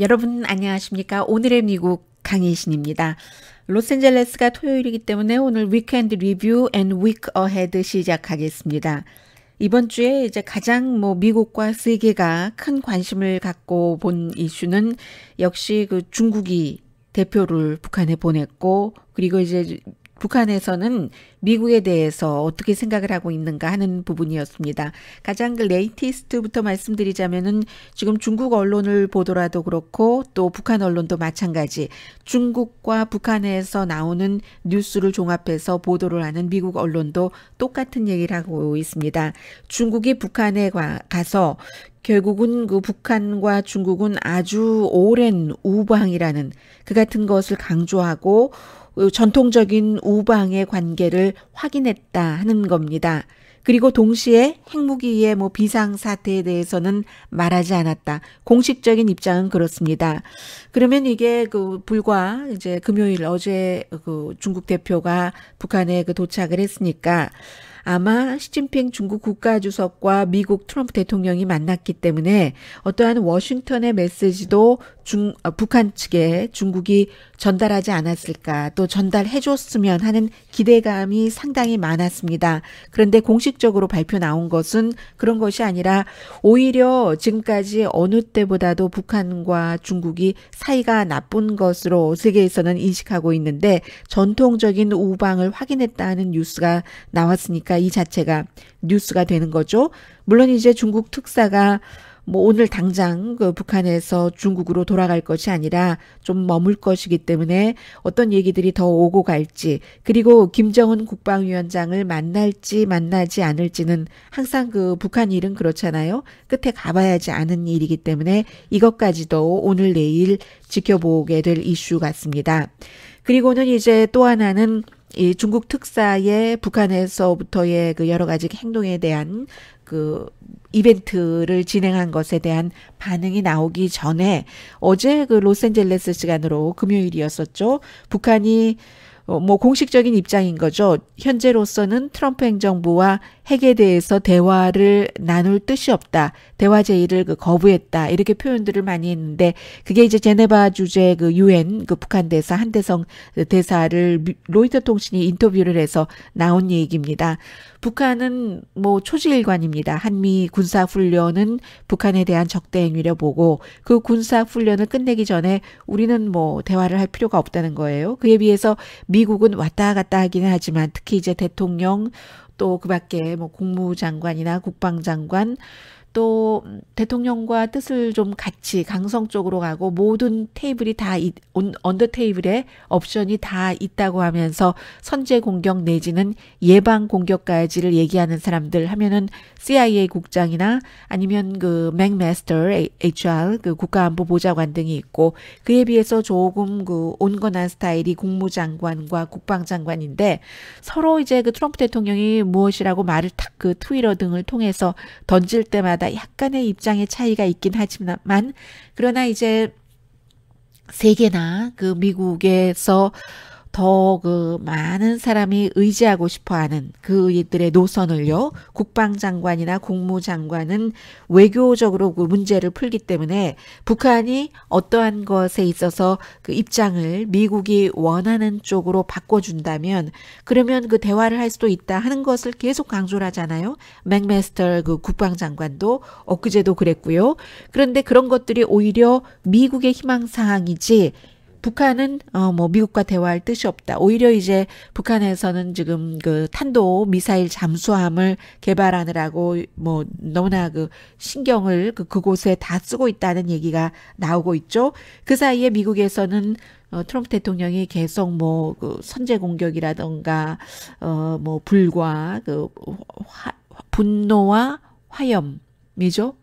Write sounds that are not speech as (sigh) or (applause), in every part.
여러분 안녕하십니까? 오늘의 미국 강희신입니다. 로스앤젤레스가 토요일이기 때문에 오늘 위크엔드 리뷰 앤 위크 어헤드 시작하겠습니다. 이번 주에 이제 가장 뭐 미국과 세계가 큰 관심을 갖고 본 이슈는 역시 그 중국이 대표를 북한에 보냈고 그리고 이제 북한에서는 미국에 대해서 어떻게 생각을 하고 있는가 하는 부분이었습니다. 가장 그 레이티스트부터 말씀드리자면은 지금 중국 언론을 보더라도 그렇고 또 북한 언론도 마찬가지 중국과 북한에서 나오는 뉴스를 종합해서 보도를 하는 미국 언론도 똑같은 얘기를 하고 있습니다. 중국이 북한에 가서 결국은 그 북한과 중국은 아주 오랜 우방이라는 그 같은 것을 강조하고 전통적인 우방의 관계를 확인했다 하는 겁니다. 그리고 동시에 핵무기의 뭐 비상 사태에 대해서는 말하지 않았다. 공식적인 입장은 그렇습니다. 그러면 이게 그 불과 이제 금요일 어제 그 중국 대표가 북한에 그 도착을 했으니까 아마 시진핑 중국 국가주석과 미국 트럼프 대통령이 만났기 때문에 어떠한 워싱턴의 메시지도 중, 어, 북한 측에 중국이 전달하지 않았을까 또 전달해 줬으면 하는 기대감이 상당히 많았습니다. 그런데 공식적으로 발표 나온 것은 그런 것이 아니라 오히려 지금까지 어느 때보다도 북한과 중국이 사이가 나쁜 것으로 세계에서는 인식하고 있는데 전통적인 우방을 확인했다는 뉴스가 나왔으니까 이 자체가 뉴스가 되는 거죠. 물론 이제 중국 특사가 뭐 오늘 당장 그 북한에서 중국으로 돌아갈 것이 아니라 좀 머물 것이기 때문에 어떤 얘기들이 더 오고 갈지 그리고 김정은 국방위원장을 만날지 만나지 않을지는 항상 그 북한 일은 그렇잖아요. 끝에 가봐야지 아는 일이기 때문에 이것까지도 오늘 내일 지켜보게 될 이슈 같습니다. 그리고는 이제 또 하나는 이 중국 특사의 북한에서부터의 그 여러 가지 행동에 대한 그 이벤트를 진행한 것에 대한 반응이 나오기 전에 어제 그 로스앤젤레스 시간으로 금요일이었었죠. 북한이 어, 뭐 공식적인 입장인 거죠. 현재로서는 트럼프 행정부와 핵에 대해서 대화를 나눌 뜻이 없다. 대화 제의를 그 거부했다. 이렇게 표현들을 많이 했는데 그게 이제 제네바 주재 그 유엔 그 북한 대사 한대성 대사를 로이터 통신이 인터뷰를 해서 나온 얘기입니다. 북한은 뭐 초지일관입니다. 한미 군사 훈련은 북한에 대한 적대 행위려 보고 그 군사 훈련을 끝내기 전에 우리는 뭐 대화를 할 필요가 없다는 거예요. 그에 비해서 미국은 왔다 갔다 하기는 하지만 특히 이제 대통령 또 그밖에 뭐 국무장관이나 국방장관 또 대통령과 뜻을 좀 같이 강성 쪽으로 가고 모든 테이블이 다 온, 언더 테이블에 옵션이 다 있다고 하면서 선제 공격 내지는 예방 공격까지를 얘기하는 사람들 하면은 CIA 국장이나 아니면 그 맥메스터 HR 그 국가안보 보좌관 등이 있고 그에 비해서 조금 그 온건한 스타일이 국무장관과 국방장관인데 서로 이제 그 트럼프 대통령이 무엇이라고 말을 탁 그 트위터 등을 통해서 던질 때마다 사마다 약간의 입장의 차이가 있긴 하지만 그러나 이제 세계나 그 미국에서 더그 많은 사람이 의지하고 싶어 하는 그들의 노선을요, 국방장관이나 국무장관은 외교적으로 그 문제를 풀기 때문에 북한이 어떠한 것에 있어서 그 입장을 미국이 원하는 쪽으로 바꿔준다면 그러면 그 대화를 할 수도 있다 하는 것을 계속 강조를 하잖아요. 맥메스터 그 국방장관도 엊그제도 그랬고요. 그런데 그런 것들이 오히려 미국의 희망사항이지 북한은 어뭐 미국과 대화할 뜻이 없다. 오히려 이제 북한에서는 지금 그 탄도 미사일 잠수함을 개발하느라고 뭐 너무나 그 신경을 그 그곳에 다 쓰고 있다는 얘기가 나오고 있죠. 그 사이에 미국에서는 어, 트럼프 대통령이 계속 뭐그 선제 공격이라던가 어 뭐 불과 그 화, 분노와 화염이죠.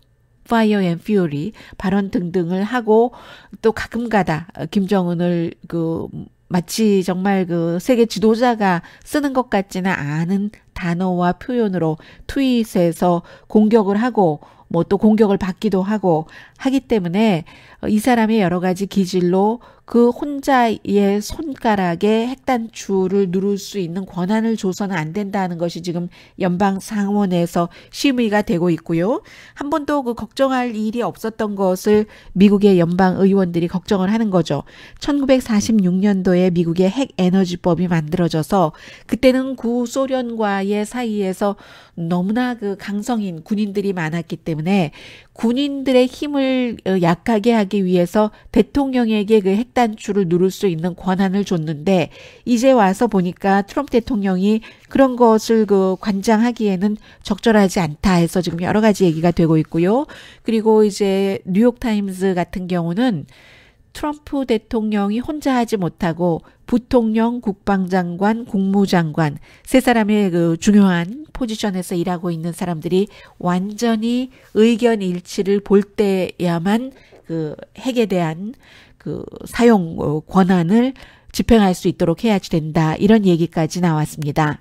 Fire and Fury 발언 등등을 하고 또 가끔가다 어, 김정은을 그 마치 정말 그 세계 지도자가 쓰는 것 같지는 않은 단어와 표현으로 트윗에서 공격을 하고 뭐 또 공격을 받기도 하고 하기 때문에 어, 이 사람의 여러 가지 기질로 그 혼자의 손가락에 핵단추를 누를 수 있는 권한을 줘서는 안 된다는 것이 지금 연방 상원에서 심의가 되고 있고요. 한 번도 그 걱정할 일이 없었던 것을 미국의 연방 의원들이 걱정을 하는 거죠. 1946년도에 미국의 핵 에너지법이 만들어져서 그때는 구소련과의 사이에서 너무나 그 강성인 군인들이 많았기 때문에 군인들의 힘을 어, 약하게 하기 위해서 대통령에게 그 핵단추를 누를 수 있는 권한을 줬는데 이제 와서 보니까 트럼프 대통령이 그런 것을 그 관장하기에는 적절하지 않다 해서 지금 여러 가지 얘기가 되고 있고요. 그리고 이제 뉴욕타임즈 같은 경우는 트럼프 대통령이 혼자 하지 못하고 부통령, 국방장관, 국무장관 세 사람의 그 중요한 포지션에서 일하고 있는 사람들이 완전히 의견 일치를 볼 때야만 그 핵에 대한 그 사용 어, 권한을 집행할 수 있도록 해야지 된다. 이런 얘기까지 나왔습니다.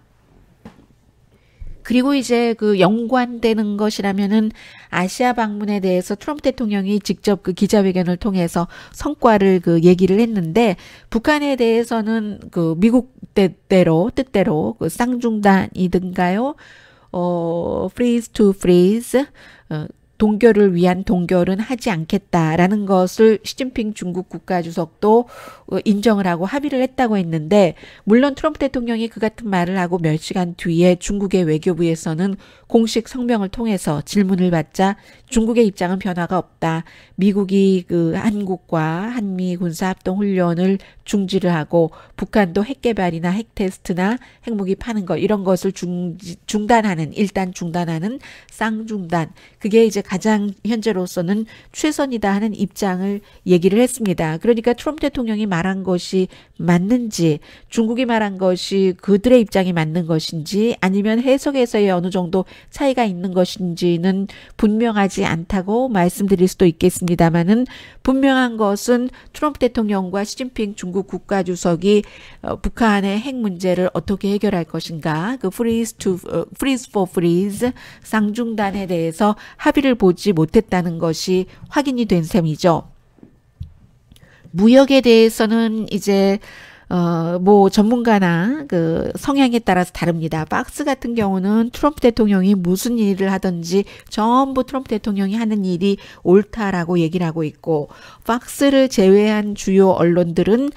그리고 이제 그 연관되는 것이라면은 아시아 방문에 대해서 트럼프 대통령이 직접 그 기자회견을 통해서 성과를 그 얘기를 했는데 북한에 대해서는 그 미국 때대로 뜻대로 그 쌍중단이든가요, 어, freeze to freeze, 어, 동결을 위한 동결은 하지 않겠다라는 것을 시진핑 중국 국가주석도 어, 인정을 하고 합의를 했다고 했는데 물론 트럼프 대통령이 그 같은 말을 하고 몇 시간 뒤에 중국의 외교부에서는 공식 성명을 통해서 질문을 받자 중국의 입장은 변화가 없다. 미국이 그 한국과 한미 군사합동 훈련을 중지를 하고 북한도 핵 개발이나 핵 테스트나 핵무기 파는 것 이런 것을 중, 중단하는 일단 중단하는 쌍중단 그게 이제 가장 현재로서는 최선이다 하는 입장을 얘기를 했습니다. 그러니까 트럼프 대통령이 말한 것이 맞는지 중국이 말한 것이 그들의 입장이 맞는 것인지 아니면 해석에서의 어느 정도 차이가 있는 것인지는 분명하지 않다고 말씀드릴 수도 있겠습니다. 있습니다만은 분명한 것은 트럼프 대통령과 시진핑 중국 국가주석이 어, 북한의 핵 문제를 어떻게 해결할 것인가 그 freeze to 어, freeze for freeze 쌍중단에 대해서 합의를 보지 못했다는 것이 확인이 된 셈이죠. 무역에 대해서는 이제 어, 뭐 전문가나 그 성향에 따라서 다릅니다. 박스 같은 경우는 트럼프 대통령이 무슨 일을 하든지 전부 트럼프 대통령이 하는 일이 옳다라고 얘기를 하고 있고 박스를 제외한 주요 언론들은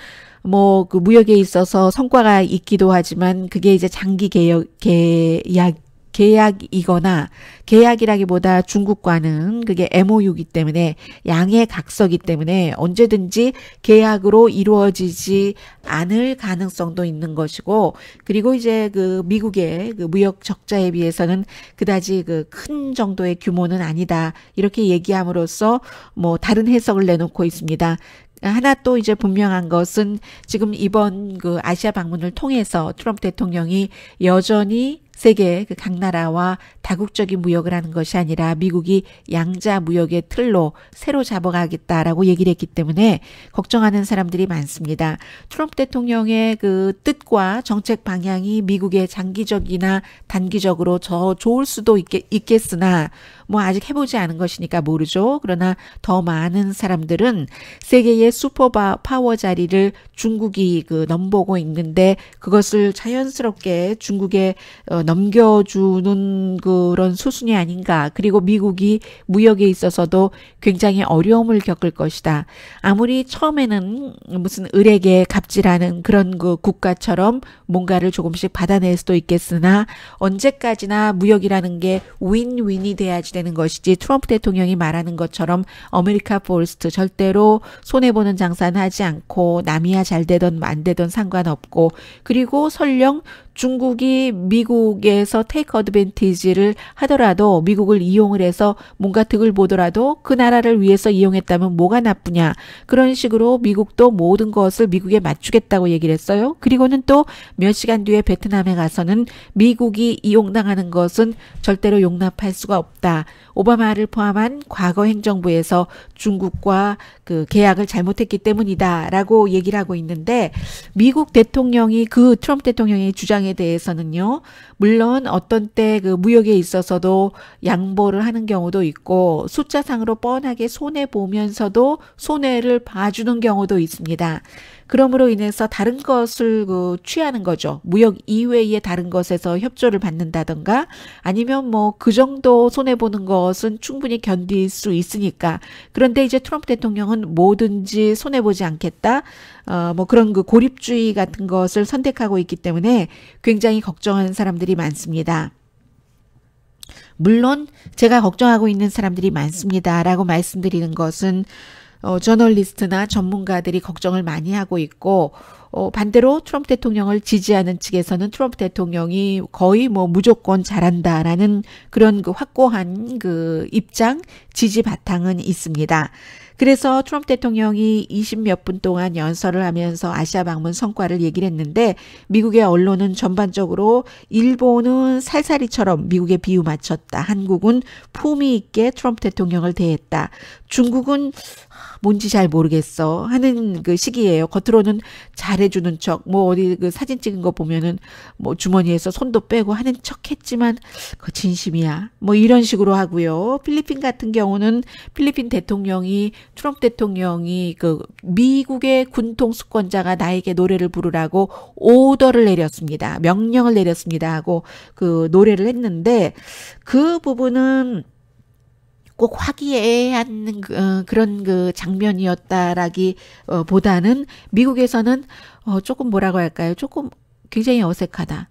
뭐 그 무역에 있어서 성과가 있기도 하지만 그게 이제 장기 개혁 계약 계약이거나 계약이라기보다 중국과는 그게 MOU기 때문에 양의 각서기 때문에 언제든지 계약으로 이루어지지 않을 가능성도 있는 것이고 그리고 이제 그 미국의 그 무역 적자에 비해서는 그다지 그 큰 정도의 규모는 아니다 이렇게 얘기함으로써 뭐 다른 해석을 내놓고 있습니다. 하나 또 이제 분명한 것은 지금 이번 그 아시아 방문을 통해서 트럼프 대통령이 여전히 세계 그각 나라와 다국적인 무역을 하는 것이 아니라 미국이 양자 무역의 틀로 새로 잡아가겠다라고 얘기를 했기 때문에 걱정하는 사람들이 많습니다. 트럼프 대통령의 그 뜻과 정책 방향이 미국의 장기적이나 단기적으로 저 좋을 수도 있겠, 있겠으나 뭐 아직 해보지 않은 것이니까 모르죠. 그러나 더 많은 사람들은 세계의 슈퍼 파워 자리를 중국이 그 넘보고 있는데 그것을 자연스럽게 중국에 어, 넘겨주는 그런 수순이 아닌가. 그리고 미국이 무역에 있어서도 굉장히 어려움을 겪을 것이다. 아무리 처음에는 무슨 을에게 갑질하는 그런 그 국가처럼 뭔가를 조금씩 받아낼 수도 있겠으나 언제까지나 무역이라는 게 윈윈이 돼야지 되는 것이지 트럼프 대통령이 말하는 것처럼 아메리카 포스트 절대로 손해보는 장사는 하지 않고 남이야 잘 되던 안 되던 상관없고 그리고 설령 중국이 미국에서 테이크 어드밴티지를 하더라도 미국을 이용을 해서 뭔가 득을 보더라도 그 나라를 위해서 이용했다면 뭐가 나쁘냐. 그런 식으로 미국도 모든 것을 미국에 맞추겠다고 얘기를 했어요. 그리고는 또 몇 시간 뒤에 베트남에 가서는 미국이 이용당하는 것은 절대로 용납할 수가 없다. 오바마를 포함한 과거 행정부에서 중국과 그 계약을 잘못했기 때문이다라고 얘기를 하고 있는데 미국 대통령이 그 트럼프 대통령의 주장에 대해서는요. 물론 어떤 때 그 무역에 있어서도 양보를 하는 경우도 있고 숫자상으로 뻔하게 손해 보면서도 손해를 봐주는 경우도 있습니다. 그러므로 인해서 다른 것을 그 취하는 거죠. 무역 이외의 다른 것에서 협조를 받는다던가 아니면 뭐 그 정도 손해 보는 것은 충분히 견딜 수 있으니까. 그런데 이제 트럼프 대통령은 뭐든지 손해 보지 않겠다. 어뭐 그런 그 고립주의 같은 것을 선택하고 있기 때문에 굉장히 걱정하는 사람들이 많습니다. 물론 제가 걱정하고 있는 사람들이 많습니다라고 말씀드리는 것은 어, 저널리스트나 전문가들이 걱정을 많이 하고 있고 어, 반대로 트럼프 대통령을 지지하는 측에서는 트럼프 대통령이 거의 뭐 무조건 잘한다라는 그런 그 확고한 그 입장 지지 바탕은 있습니다. 그래서 트럼프 대통령이 20몇 분 동안 연설을 하면서 아시아 방문 성과를 얘기를 했는데 미국의 언론은 전반적으로 일본은 살살이처럼 미국에 비유 맞췄다. 한국은 품위 있게 트럼프 대통령을 대했다. 중국은 뭔지 잘 모르겠어 하는 그 시기예요. 겉으로는 잘해주는 척, 뭐 어디 그 사진 찍은 거 보면은 뭐 주머니에서 손도 빼고 하는 척 했지만 그 진심이야. 뭐 이런 식으로 하고요. 필리핀 같은 경우는 필리핀 대통령이 트럼프 대통령이 그 미국의 군통 수권자가 나에게 노래를 부르라고 오더를 내렸습니다. 명령을 내렸습니다 하고 그 노래를 했는데 그 부분은 꼭 화기애애한 그, 어, 그런 그 장면이었다라기 어, 보다는 미국에서는 어, 조금 뭐라고 할까요? 조금 굉장히 어색하다.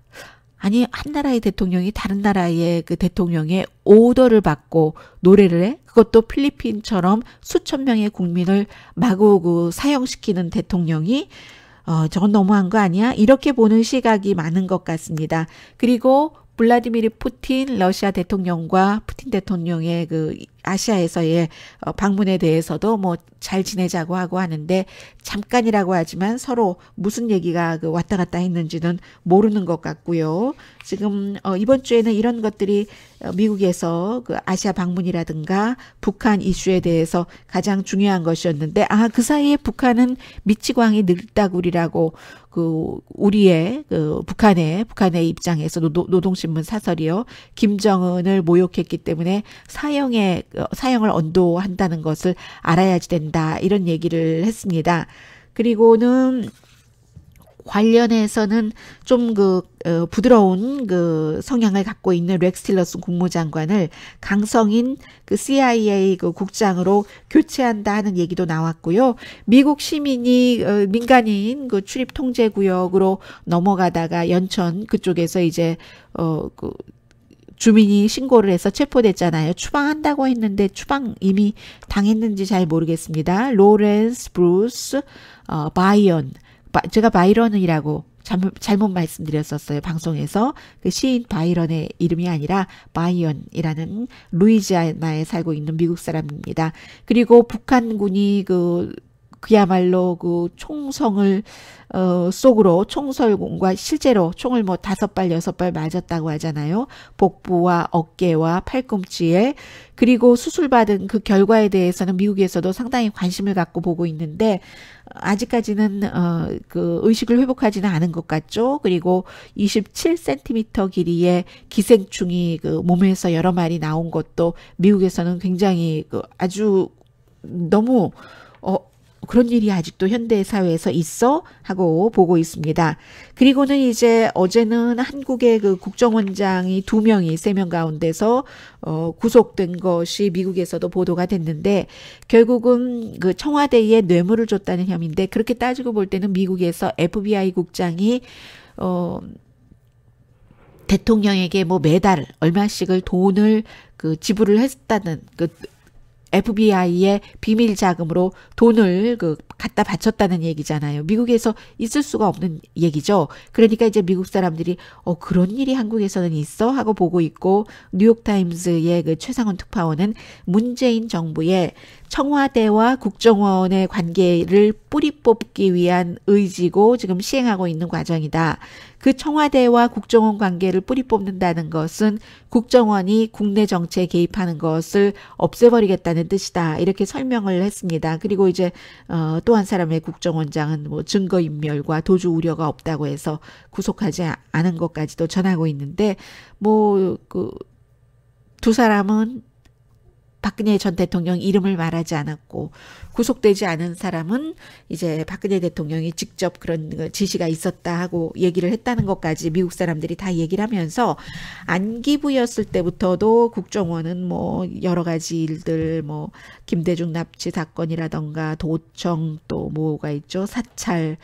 아니 한 나라의 대통령이 다른 나라의 그 대통령의 오더를 받고 노래를 해? 그것도 필리핀처럼 수천 명의 국민을 마구 그 사형시키는 대통령이 어, 저건 너무한 거 아니야? 이렇게 보는 시각이 많은 것 같습니다. 그리고 블라디미르 푸틴 러시아 대통령과 푸틴 대통령의 그 아시아에서의 어, 방문에 대해서도 뭐 잘 지내자고 하고 하는데 잠깐이라고 하지만 서로 무슨 얘기가 그 왔다 갔다 했는지는 모르는 것 같고요. 지금 어 이번 주에는 이런 것들이 어, 미국에서 그 아시아 방문이라든가 북한 이슈에 대해서 가장 중요한 것이었는데 아 그 사이에 북한은 미치광이 늙다구리라고 그 우리의 그 북한의 북한의 입장에서 노, 노동신문 사설이요 김정은을 모욕했기 때문에 사형에 어, 사형을 언도한다는 것을 알아야지 된다. 이런 얘기를 했습니다. 그리고는 관련해서는 좀그 어, 부드러운 그 성향을 갖고 있는 렉스 틸러슨 국무장관을 강성인 그 CIA 그 국장으로 교체한다 하는 얘기도 나왔고요. 미국 시민이 어, 민간인 그 출입 통제 구역으로 넘어가다가 연천 그쪽에서 이제 어그 주민이 신고를 해서 체포됐잖아요. 추방한다고 했는데 추방 이미 당했는지 잘 모르겠습니다. 로렌스 브루스 어, 바이언 바, 제가 바이런이라고 잘못, 잘못 말씀드렸었어요. 방송에서 그 시인 바이런의 이름이 아니라 바이언이라는 루이지아나에 살고 있는 미국 사람입니다. 그리고 북한군이 그 그야말로 그 총성을 어, 속으로 총설공과 실제로 총을 뭐 다섯 발 여섯 발 맞았다고 하잖아요. 복부와 어깨와 팔꿈치에 그리고 수술받은 그 결과에 대해서는 미국에서도 상당히 관심을 갖고 보고 있는데 아직까지는 어, 그 의식을 회복하지는 않은 것 같죠. 그리고 27cm 길이의 기생충이 그 몸에서 여러 마리 나온 것도 미국에서는 굉장히 그 아주 너무 어, 그런 일이 아직도 현대 사회에서 있어 하고 보고 있습니다. 그리고는 이제 어제는 한국의 그 국정원장이 두 명이 세 명 가운데서 어 구속된 것이 미국에서도 보도가 됐는데 결국은 그 청와대에 뇌물을 줬다는 혐의인데 그렇게 따지고 볼 때는 미국에서 FBI 국장이 어 대통령에게 뭐 매달 얼마씩을 돈을 그 지불을 했다는 그 FBI의 비밀 자금으로 돈을 그 갖다 바쳤다는 얘기잖아요. 미국에서 있을 수가 없는 얘기죠. 그러니까 이제 미국 사람들이 어 그런 일이 한국에서는 있어 하고 보고 있고 뉴욕 타임즈의 그 최상훈 특파원은 문재인 정부의 청와대와 국정원의 관계를 뿌리 뽑기 위한 의지고 지금 시행하고 있는 과정이다. 그 청와대와 국정원 관계를 뿌리 뽑는다는 것은 국정원이 국내 정치에 개입하는 것을 없애버리겠다는 뜻이다. 이렇게 설명을 했습니다. 그리고 이제 어, 또한 사람의 국정원장은 뭐 증거인멸과 도주 우려가 없다고 해서 구속하지 아, 않은 것까지도 전하고 있는데, 뭐, 그, 두 사람은 박근혜 전 대통령 이름을 말하지 않았고 구속되지 않은 사람은 이제 박근혜 대통령이 직접 그런 그 지시가 있었다 하고 얘기를 했다는 것까지 미국 사람들이 다 얘기를 하면서 안기부였을 때부터도 국정원은 뭐 여러 가지 일들 뭐 김대중 납치 사건이라던가 도청 또 뭐가 있죠 사찰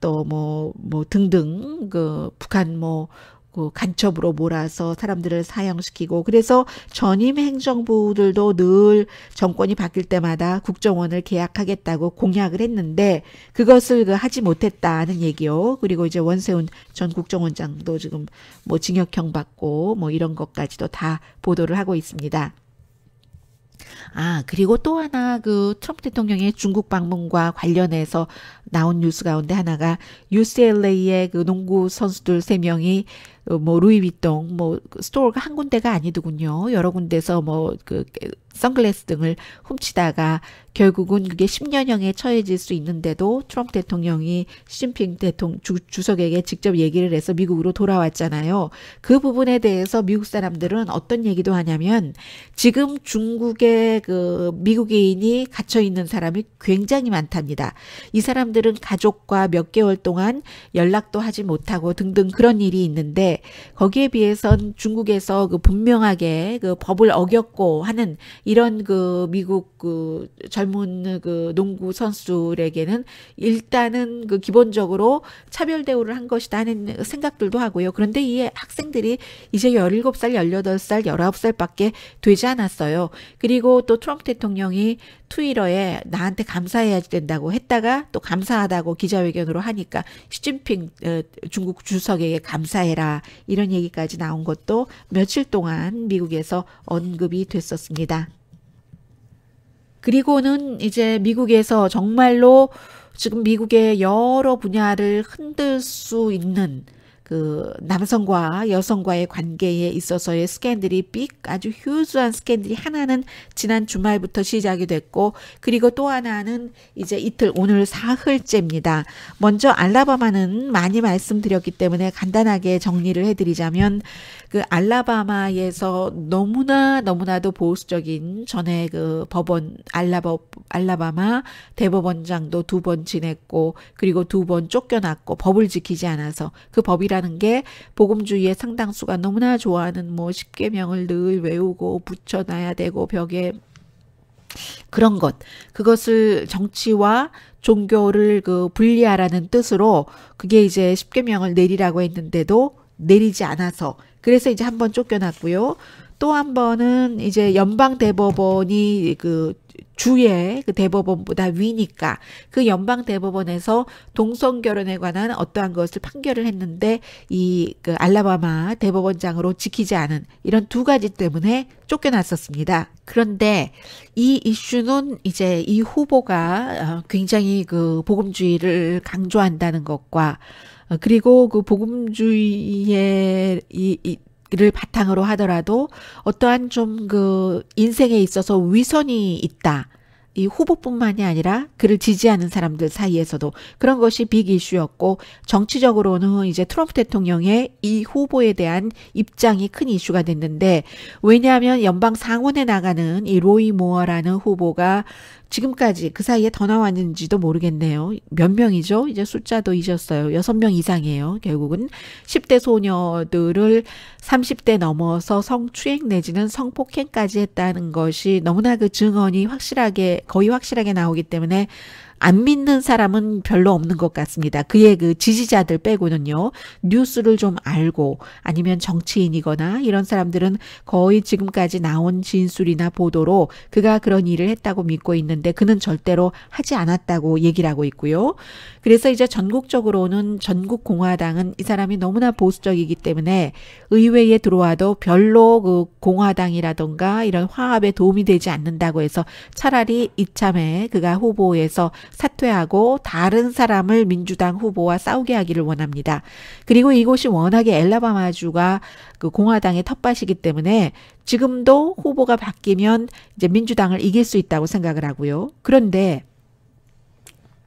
또 뭐뭐 뭐 등등 그 북한 뭐그 간첩으로 몰아서 사람들을 사형시키고 그래서 전임 행정부들도 늘 정권이 바뀔 때마다 국정원을 계약하겠다고 공약을 했는데 그것을 그 하지 못했다는 얘기요. 그리고 이제 원세훈 전 국정원장도 지금 뭐 징역형 받고 뭐 이런 것까지도 다 보도를 하고 있습니다. 아, 그리고 또 하나 그 트럼프 대통령의 중국 방문과 관련해서 나온 뉴스 가운데 하나가 UCLA의 그 농구 선수들 세명이 어, 뭐 루이비통 뭐 그 스토어가 한 군데가 아니더군요. 여러 군데서 뭐그 선글라스 등을 훔치다가 결국은 그게 10년형에 처해질 수 있는데도 트럼프 대통령이 시진핑 대통령 주, 주석에게 직접 얘기를 해서 미국으로 돌아왔잖아요. 그 부분에 대해서 미국 사람들은 어떤 얘기도 하냐면 지금 중국의 그 미국인이 갇혀 있는 사람이 굉장히 많답니다. 이 사람들은 가족과 몇 개월 동안 연락도 하지 못하고 등등 그런 일이 있는데 거기에 비해선 중국에서 그 분명하게 그 법을 어겼고 하는 이런 그 미국 그 젊은 그 농구 선수들에게는 일단은 그 기본적으로 차별 대우를 한 것이다 하는 생각들도 하고요. 그런데 이 학생들이 이제 17살, 18살, 19살밖에 되지 않았어요. 그리고 또 트럼프 대통령이 트위터에 나한테 감사해야 된다고 했다가 또 감사하다고 기자회견으로 하니까 시진핑 어, 중국 주석에게 감사해라 이런 얘기까지 나온 것도 며칠 동안 미국에서 언급이 됐었습니다. 그리고는 이제 미국에서 정말로 지금 미국의 여러 분야를 흔들 수 있는 그 남성과 여성과의 관계에 있어서의 스캔들이 빅 아주 휴수한 스캔들이 하나는 지난 주말부터 시작이 됐고 그리고 또 하나는 이제 이틀 오늘 사흘째입니다. 먼저 알라바마는 많이 말씀드렸기 때문에 간단하게 정리를 해드리자면 그 알라바마에서 너무나 너무나도 보수적인 전에 그 법원 알라바 알라바마 대법원장도 두 번 지냈고 그리고 두 번 쫓겨났고 법을 지키지 않아서 그 법이라는 게 복음주의의 상당수가 너무나 좋아하는 뭐 십계명을 늘 외우고 붙여놔야 되고 벽에 그런 것 그것을 정치와 종교를 그 분리하라는 뜻으로 그게 이제 십계명을 내리라고 했는데도 내리지 않아서 그래서 이제 한 번 쫓겨났고요. 또 한 번은 이제 연방 대법원이 그 주의 그 대법원보다 위니까 그 연방 대법원에서 동성 결혼에 관한 어떠한 것을 판결을 했는데 이 그 알라바마 대법원장으로 지키지 않은 이런 두 가지 때문에 쫓겨났었습니다. 그런데 이 이슈는 이제 이 후보가 어, 굉장히 그 복음주의를 강조한다는 것과 어, 그리고 그 복음주의의 이, 이, 를 바탕으로 하더라도 어떠한 좀 그 인생에 있어서 위선이 있다. 이 후보뿐만이 아니라 그를 지지하는 사람들 사이에서도 그런 것이 빅 이슈였고 정치적으로는 이제 트럼프 대통령의 이 후보에 대한 입장이 큰 이슈가 됐는데 왜냐하면 연방 상원에 나가는 이 로이 모어라는 후보가 지금까지 그 사이에 더 나왔는지도 모르겠네요. 몇 명이죠? 이제 숫자도 잊었어요. 여섯 명 이상이에요. 결국은 10대 소녀들을 30대 넘어서 성추행 내지는 성폭행까지 했다는 것이 너무나 그 증언이 확실하게 거의 확실하게 나오기 때문에 안 믿는 사람은 별로 없는 것 같습니다. 그의 그 지지자들 빼고는요. 뉴스를 좀 알고 아니면 정치인이거나 이런 사람들은 거의 지금까지 나온 진술이나 보도로 그가 그런 일을 했다고 믿고 있는데 그는 절대로 하지 않았다고 얘기를 하고 있고요. 그래서 이제 전국적으로는 전국 공화당은 이 사람이 너무나 보수적이기 때문에 의회에 들어와도 별로 그 공화당이라던가 이런 화합에 도움이 되지 않는다고 해서 차라리 이참에 그가 후보에서 사퇴하고 다른 사람을 민주당 후보와 싸우게 하기를 원합니다. 그리고 이곳이 워낙에 엘라바마주가 그 공화당의 텃밭이기 때문에 지금도 후보가 바뀌면 이제 민주당을 이길 수 있다고 생각을 하고요. 그런데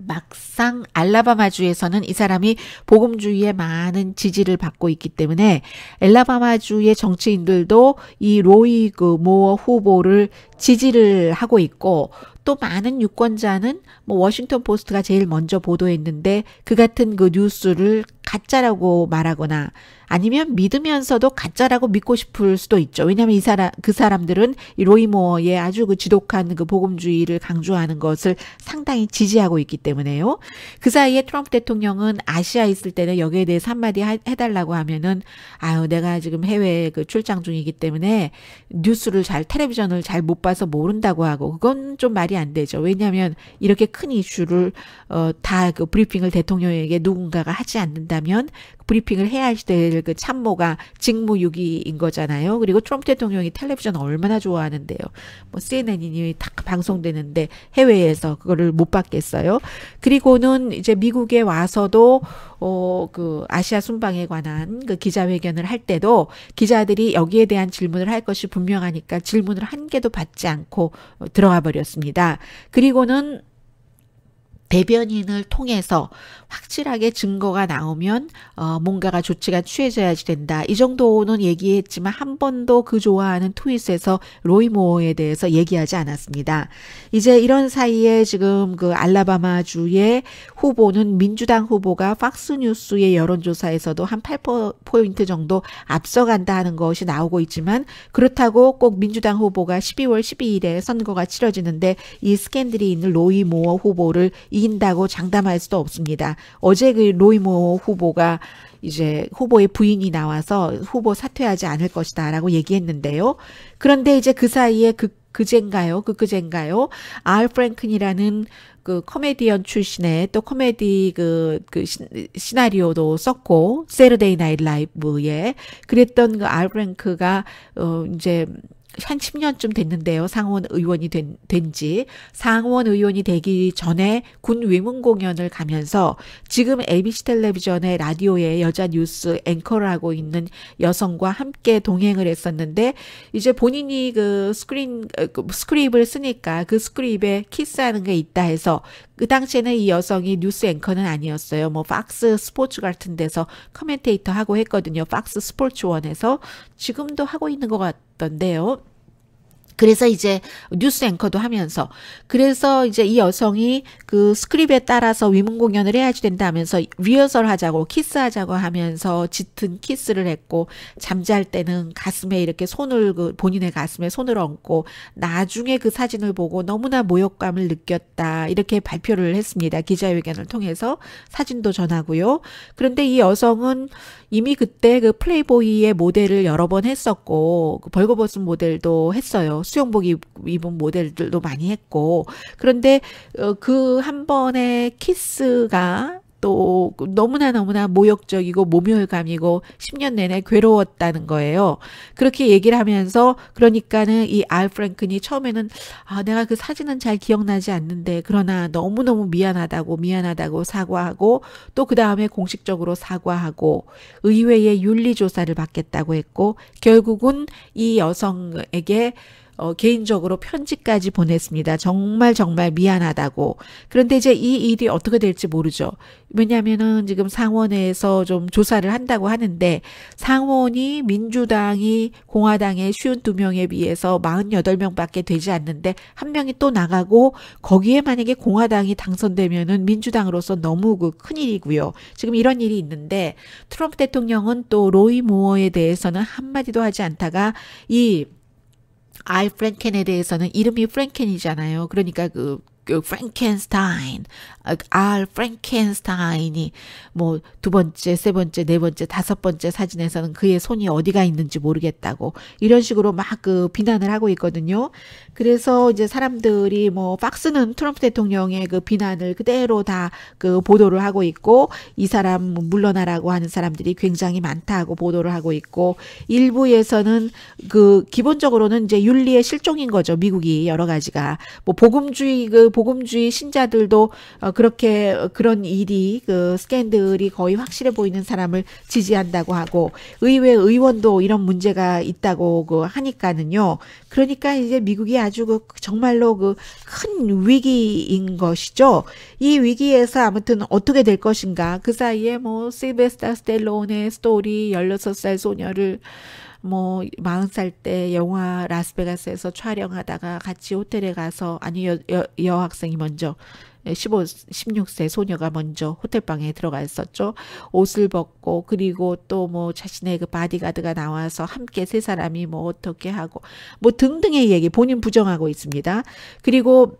막상 알라바마주에서는 이 사람이 복음주의에 많은 지지를 받고 있기 때문에 엘라바마주의 정치인들도 이 로이 그 모어 후보를 지지를 하고 있고 또 많은 유권자는 뭐 워싱턴 포스트가 제일 먼저 보도했는데 그 같은 그 뉴스를 가짜라고 말하거나 아니면 믿으면서도 가짜라고 믿고 싶을 수도 있죠. 왜냐하면 이 사람 그 사람들은 로이모어의 아주 그 지독한 그 복음주의를 강조하는 것을 상당히 지지하고 있기 때문에요. 그 사이에 트럼프 대통령은 아시아 있을 때는 여기에 대해서 한마디 해달라고 하면은 아유 내가 지금 해외 그 출장 중이기 때문에 뉴스를 잘 텔레비전을 잘 못 봐서 모른다고 하고 그건 좀 말이 안 되죠. 왜냐하면 이렇게 큰 이슈를 어, 다 그 브리핑을 대통령에게 누군가가 하지 않는다. 된다면 브리핑을 해야 될그 참모가 직무유기인 거잖아요. 그리고 트럼프 대통령이 텔레비전 얼마나 좋아하는데요. 뭐 CNN이 다 방송되는데 해외에서 그거를 못 받겠어요. 그리고는 이제 미국에 와서도 어그 아시아 순방에 관한 그 기자회견을 할 때도 기자들이 여기에 대한 질문을 할 것이 분명하니까 질문을 한 개도 받지 않고 들어가 버렸습니다. 그리고는 대변인을 통해서 확실하게 증거가 나오면 어, 뭔가가 조치가 취해져야지 된다. 이 정도는 얘기했지만 한 번도 그 좋아하는 트윗에서 로이 모어에 대해서 얘기하지 않았습니다. 이제 이런 사이에 지금 그 알라바마 주의 후보는 민주당 후보가 팍스 뉴스의 여론조사에서도 한 8포인트 정도 앞서간다 하는 것이 나오고 있지만 그렇다고 꼭 민주당 후보가 12월 12일에 선거가 치러지는데 이 스캔들이 있는 로이 모어 후보를 이 이긴다고 장담할 수도 없습니다. 어제 그 로이모 후보가 이제 후보의 부인이 나와서 후보 사퇴하지 않을 것이다라고 얘기했는데요. 그런데 이제 그 사이에 그 그젠가요? 그 그젠가요? 알 프랭큰이라는 그 코미디언 출신의 또 코미디 그, 그 시, 나리오도 썼고 세르데이 나이트 라이브에 그랬던 그 알프랭크가 어 이제 한 10년쯤 됐는데요. 상원 의원이 된, 지 상원 의원이 되기 전에 군 위문 공연을 가면서 지금 ABC 텔레비전의 라디오에 여자 뉴스 앵커를 하고 있는 여성과 함께 동행을 했었는데 이제 본인이 그 스크린 어, 그 스크립을 쓰니까 그 스크립에 키스하는 게 있다 해서 그 당시에는 이 여성이 뉴스 앵커는 아니었어요. 뭐 팍스 스포츠 같은 데서 커멘테이터 하고 했거든요. 팍스 스포츠원에서 지금도 하고 있는 것 같아요. deo 그래서 이제 뉴스 앵커도 하면서 그래서 이제 이 여성이 그 스크립에 따라서 위문 공연을 해야지 된다 하면서 리허설 하자고 키스하자고 하면서 짙은 키스를 했고 잠잘 때는 가슴에 이렇게 손을 그 본인의 가슴에 손을 얹고 나중에 그 사진을 보고 너무나 모욕감을 느꼈다 이렇게 발표를 했습니다 기자회견을 통해서 사진도 전하고요 그런데 이 여성은 이미 그때 그 플레이보이의 모델을 여러 번 했었고 그 벌거벗은 모델도 했어요 수영복 입은 모델들도 많이 했고 그런데 어, 그한 번의 키스가 또 너무나 너무나 모욕적이고 모멸감이고 10년 내내 괴로웠다는 거예요. 그렇게 얘기를 하면서 그러니까는 이 알 프랭크니 처음에는 아 내가 그 사진은 잘 기억나지 않는데 그러나 너무너무 미안하다고 미안하다고 사과하고 또 그 다음에 공식적으로 사과하고 의회의 윤리 조사를 받겠다고 했고 결국은 이 여성에게 어, 개인적으로 편지까지 보냈습니다. 정말 정말 미안하다고. 그런데 이제 이 일이 어떻게 될지 모르죠. 왜냐면은 지금 상원에서 좀 조사를 한다고 하는데 상원이 민주당이 공화당의 쉬운 두명에 비해서 48명 밖에 되지 않는데 한 명이 또 나가고 거기에 만약에 공화당이 당선되면은 민주당으로서 너무 그 큰일이고요. 지금 이런 일이 있는데 트럼프 대통령은 또 로이 모어에 대해서는 한마디도 하지 않다가 이 아이 프랭켄에 대해서는 이름이 프랭켄이잖아요. 그러니까 그, 그 프랭켄스타인, 알 프랭켄스타인이 뭐 두 번째, 세 번째, 네 번째, 다섯 번째 사진에서는 그의 손이 어디가 있는지 모르겠다고 이런 식으로 막 그 비난을 하고 있거든요. 그래서 이제 사람들이 뭐 박스는 트럼프 대통령의 그 비난을 그대로 다 그 보도를 하고 있고 이 사람 물러나라고 하는 사람들이 굉장히 많다고 보도를 하고 있고 일부에서는 그 기본적으로는 이제 윤리의 실종인 거죠. 미국이 여러 가지가 뭐 복음주의 그 복음주의 신자들도 어 그렇게 그런 일이 그 스캔들이 거의 확실해 보이는 사람을 지지한다고 하고 의회 의원도 이런 문제가 있다고 그 하니까는요. 그러니까 이제 미국이 아주 그 정말로 그 큰 위기인 것이죠. 이 위기에서 아무튼 어떻게 될 것인가. 그 사이에 뭐 실베스타 스텔론의 스토리 16살 소녀를 뭐 40살 때 영화 라스베가스에서 촬영하다가 같이 호텔에 가서 아니 여, 여, 여학생이 먼저 15, 16세 소녀가 먼저 호텔방에 들어갔었죠. 옷을 벗고 그리고 또 뭐 자신의 그 바디가드가 나와서 함께 세 사람이 뭐 어떻게 하고 뭐 등등의 얘기 본인 부정하고 있습니다. 그리고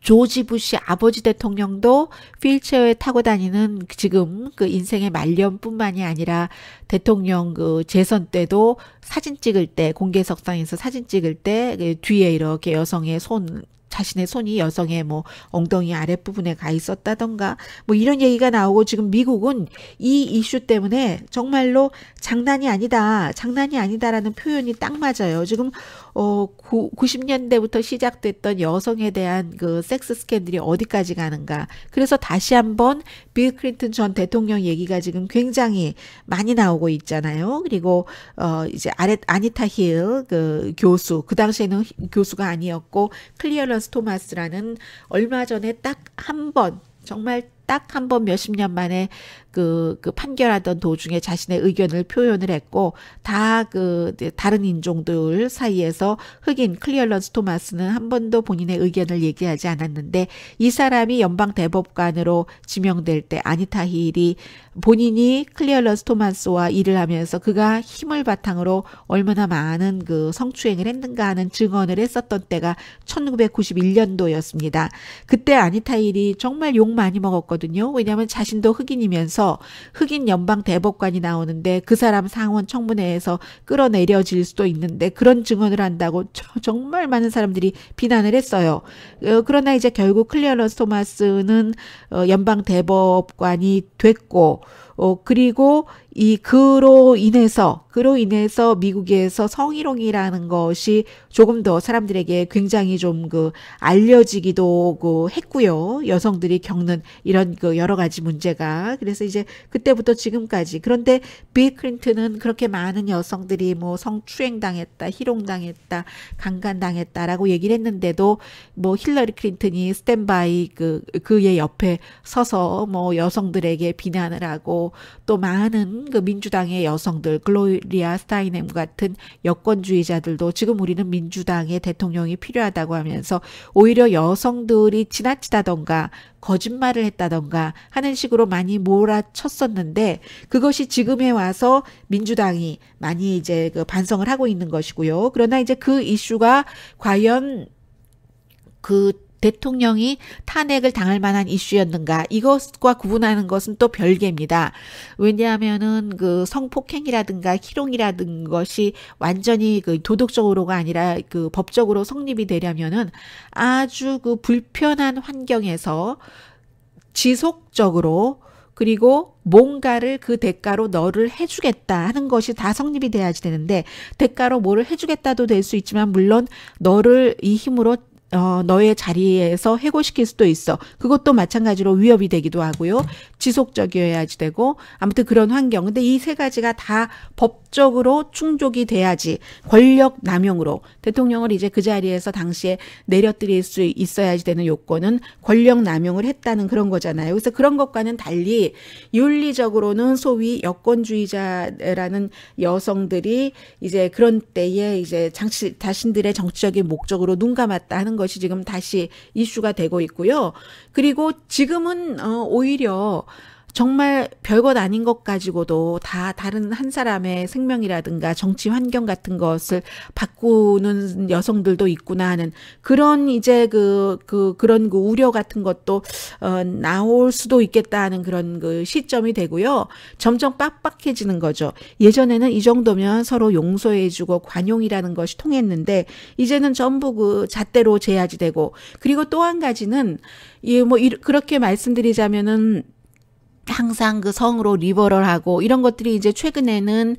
조지 부시 아버지 대통령도 휠체어에 타고 다니는 지금 그 인생의 말년뿐만이 아니라 대통령 그 재선 때도 사진 찍을 때 공개석상에서 사진 찍을 때 그 뒤에 이렇게 여성의 손 자신의 손이 여성의 뭐 엉덩이 아랫부분에 가 있었다던가 뭐 이런 얘기가 나오고 지금 미국은 이 이슈 때문에 정말로 장난이 아니다 장난이 아니다라는 표현이 딱 맞아요 지금 어, 고, 90년대부터 시작됐던 여성에 대한 그 섹스 스캔들이 어디까지 가는가. 그래서 다시 한번 빌 클린턴 전 대통령 얘기가 지금 굉장히 많이 나오고 있잖아요. 그리고 어, 이제 아레, 아니타 힐 그 교수, 그 당시에는 교수가 아니었고 클리어런스 토마스라는 얼마 전에 딱 한 번 정말 딱한번 몇십 년 만에 그, 그 판결하던 도중에 자신의 의견을 표현을 했고 다 그 다른 인종들 사이에서 흑인 클리얼런스 토마스는 한 번도 본인의 의견을 얘기하지 않았는데 이 사람이 연방 대법관으로 지명될 때 아니타 힐이 본인이 클리얼런스 토마스와 일을 하면서 그가 힘을 바탕으로 얼마나 많은 그 성추행을 했는가 하는 증언을 했었던 때가 1991년도였습니다. 그때 아니타 힐이 정말 욕 많이 먹었거든요. 거거든요. 왜냐하면 자신도 흑인이면서 흑인 연방 대법관이 나오는데 그 사람 상원 청문회에서 끌어내려질 수도 있는데 그런 증언을 한다고 정말 많은 사람들이 비난을 했어요. 어, 그러나 이제 결국 클리어런스 토마스는 어, 연방 대법관이 됐고 어, 그리고 이 그로 인해서 그로 인해서 미국에서 성희롱이라는 것이 조금 더 사람들에게 굉장히 좀 그 알려지기도 그 했고요. 여성들이 겪는 이런 그 여러 가지 문제가 그래서 이제 그때부터 지금까지 그런데 빌 클린트는 그렇게 많은 여성들이 뭐 성추행당했다, 희롱당했다, 강간당했다라고 얘기를 했는데도 뭐 힐러리 클린턴이 스탠바이 그 그의 옆에 서서 뭐 여성들에게 비난을 하고 또 많은 그 민주당의 여성들 글로 리아 스타이넴 같은 여권주의자들도 지금 우리는 민주당의 대통령이 필요하다고 하면서 오히려 여성들이 지나치다던가 거짓말을 했다던가 하는 식으로 많이 몰아쳤었는데 그것이 지금에 와서 민주당이 많이 이제 그 반성을 하고 있는 것이고요. 그러나 이제 그 이슈가 과연 그 대통령이 탄핵을 당할 만한 이슈였는가 이것과 구분하는 것은 또 별개입니다. 왜냐하면은 그 성폭행이라든가 희롱이라든 것이 완전히 그 도덕적으로가 아니라 그 법적으로 성립이 되려면은 아주 그 불편한 환경에서 지속적으로 그리고 뭔가를 그 대가로 너를 해주겠다 하는 것이 다 성립이 돼야지 되는데 대가로 뭐를 해주겠다도 될 수 있지만 물론 너를 이 힘으로 어, 너의 자리에서 해고시킬 수도 있어. 그것도 마찬가지로 위협이 되기도 하고요. 지속적이어야지 되고 아무튼 그런 환경. 근데 이 세 가지가 다 법적으로 충족이 돼야지 권력 남용으로 대통령을 이제 그 자리에서 당시에 내려뜨릴 수 있어야지 되는 요건은 권력 남용을 했다는 그런 거잖아요. 그래서 그런 것과는 달리 윤리적으로는 소위 여권주의자라는 여성들이 이제 그런 때에 이제 장치, 자신들의 정치적인 목적으로 눈 감았다 하는 거 것이 지금 다시 이슈가 되고 있고요. 그리고 지금은 어, 오히려 정말 별것 아닌 것 가지고도 다 다른 한 사람의 생명이라든가 정치 환경 같은 것을 바꾸는 여성들도 있구나 하는 그런 이제 그, 그, 그런 그 우려 같은 것도, 어, 나올 수도 있겠다 하는 그런 그 시점이 되고요. 점점 빡빡해지는 거죠. 예전에는 이 정도면 서로 용서해주고 관용이라는 것이 통했는데, 이제는 전부 그 잣대로 제야지 되고, 그리고 또 한 가지는, 예, 뭐, 이, 렇게 말씀드리자면은, 항상 그 성으로 리버럴하고 이런 것들이 이제 최근에는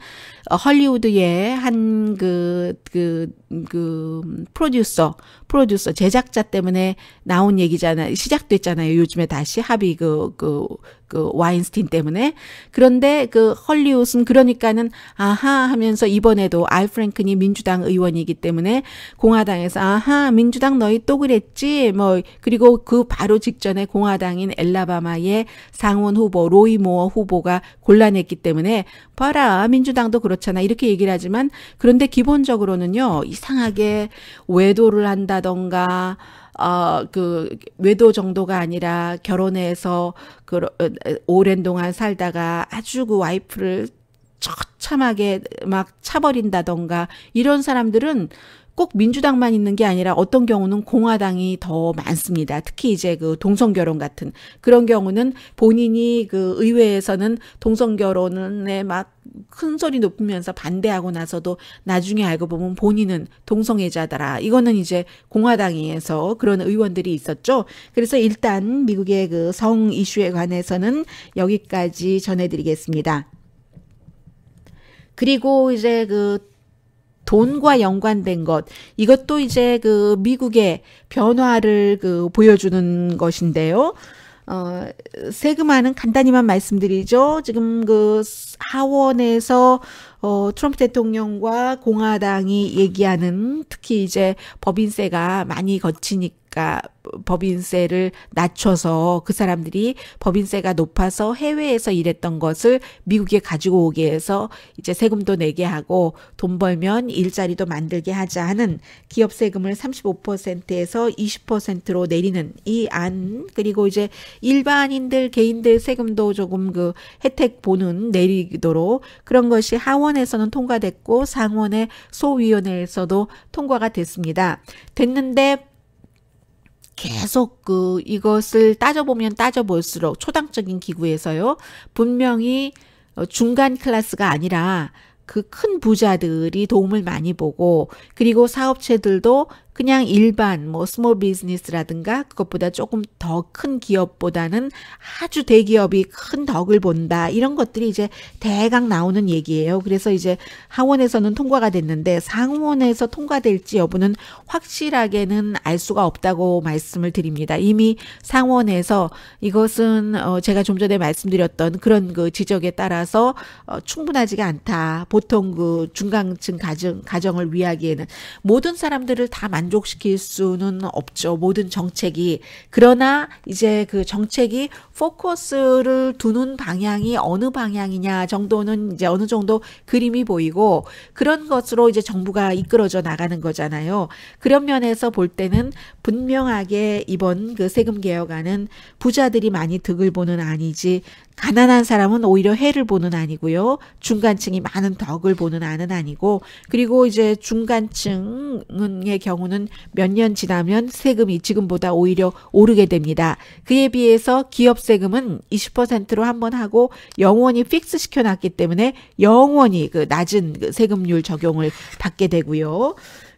어, 헐리우드의 한 그, 그, 그, 음, 프로듀서, 프로듀서, 제작자 때문에 나온 얘기잖아요. 시작됐잖아요. 요즘에 다시 합의 그, 그, 그 와인스틴 때문에. 그런데 그 헐리우드는 그러니까는 아하 하면서 이번에도 알 프랭크니 민주당 의원이기 때문에 공화당에서 아하, 민주당 너희 또 그랬지. 뭐, 그리고 그 바로 직전에 공화당인 엘라바마의 상원 후보, 로이 모어 후보가 곤란했기 때문에 봐라, 민주당도 그렇 그렇잖아. 이렇게 얘기를 하지만 그런데 기본적으로는요. 이상하게 외도를 한다던가 어, 그, 외도 정도가 아니라 결혼해서 그, 오랜 동안 살다가 아주 그 와이프를 처참하게 막 차버린다던가 이런 사람들은 꼭 민주당만 있는 게 아니라 어떤 경우는 공화당이 더 많습니다. 특히 이제 그 동성 결혼 같은 그런 경우는 본인이 그 의회에서는 동성 결혼에 막 큰 소리 높으면서 반대하고 나서도 나중에 알고 보면 본인은 동성애자더라. 이거는 이제 공화당에서 그런 의원들이 있었죠. 그래서 일단 미국의 그 성 이슈에 관해서는 여기까지 전해드리겠습니다. 그리고 이제 그 돈과 연관된 것 이것도 이제 그 미국의 변화를 그 보여주는 것인데요. 어, 세금안은 간단히만 말씀드리죠. 지금 그 하원에서 어, 트럼프 대통령과 공화당이 얘기하는 특히 이제 법인세가 많이 거치니까 그러니까 법인세를 낮춰서 그 사람들이 법인세가 높아서 해외에서 일했던 것을 미국에 가지고 오게 해서 이제 세금도 내게 하고 돈 벌면 일자리도 만들게 하자 하는 기업 세금을 35%에서 20%로 내리는 이 안 그리고 이제 일반인들 개인들 세금도 조금 그 혜택 보는 내리도록 그런 것이 하원에서는 통과됐고 상원의 소위원회에서도 통과가 됐습니다. 됐는데 계속 그 이것을 따져보면 따져볼수록 초당적인 기구에서요. 분명히 어, 중간 클래스가 아니라 그 큰 부자들이 도움을 많이 보고 그리고 사업체들도 그냥 일반 뭐 스몰 비즈니스라든가 그것보다 조금 더 큰 기업보다는 아주 대기업이 큰 덕을 본다 이런 것들이 이제 대강 나오는 얘기예요. 그래서 이제 하원에서는 통과가 됐는데 상원에서 통과될지 여부는 확실하게는 알 수가 없다고 말씀을 드립니다. 이미 상원에서 이것은 어 제가 좀 전에 말씀드렸던 그런 그 지적에 따라서 어 충분하지가 않다. 보통 그 중간층 가정 가정을 위하기에는 모든 사람들을 다 만. 만족시킬 수는 없죠. 모든 정책이. 그러나 이제 그 정책이 포커스를 두는 방향이 어느 방향이냐 정도는 이제 어느 정도 그림이 보이고 그런 것으로 이제 정부가 이끌어져 나가는 거잖아요. 그런 면에서 볼 때는 분명하게 이번 그 세금 개혁안은 부자들이 많이 득을 보는 아니지 가난한 사람은 오히려 해를 보는 아니고요. 중간층이 많은 덕을 보는 안은 아니고 그리고 이제 중간층의 경우는 몇 년 지나면 세금이 지금보다 오히려 오르게 됩니다. 그에 비해서 기업 세금은 20%로 한번 하고 영원히 픽스 시켜 놨기 때문에 영원히 그 낮은 그 세금률 적용을 받게 되고요.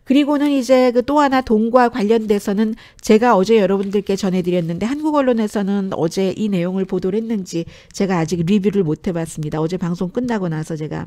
그리고는 이제 그 또 하나 돈과 관련돼서는 제가 어제 여러분들께 전해드렸는데 한국 언론에서는 어제 이 내용을 보도를 했는지 제가 아직 리뷰를 못 해봤습니다. 어제 방송 끝나고 나서 제가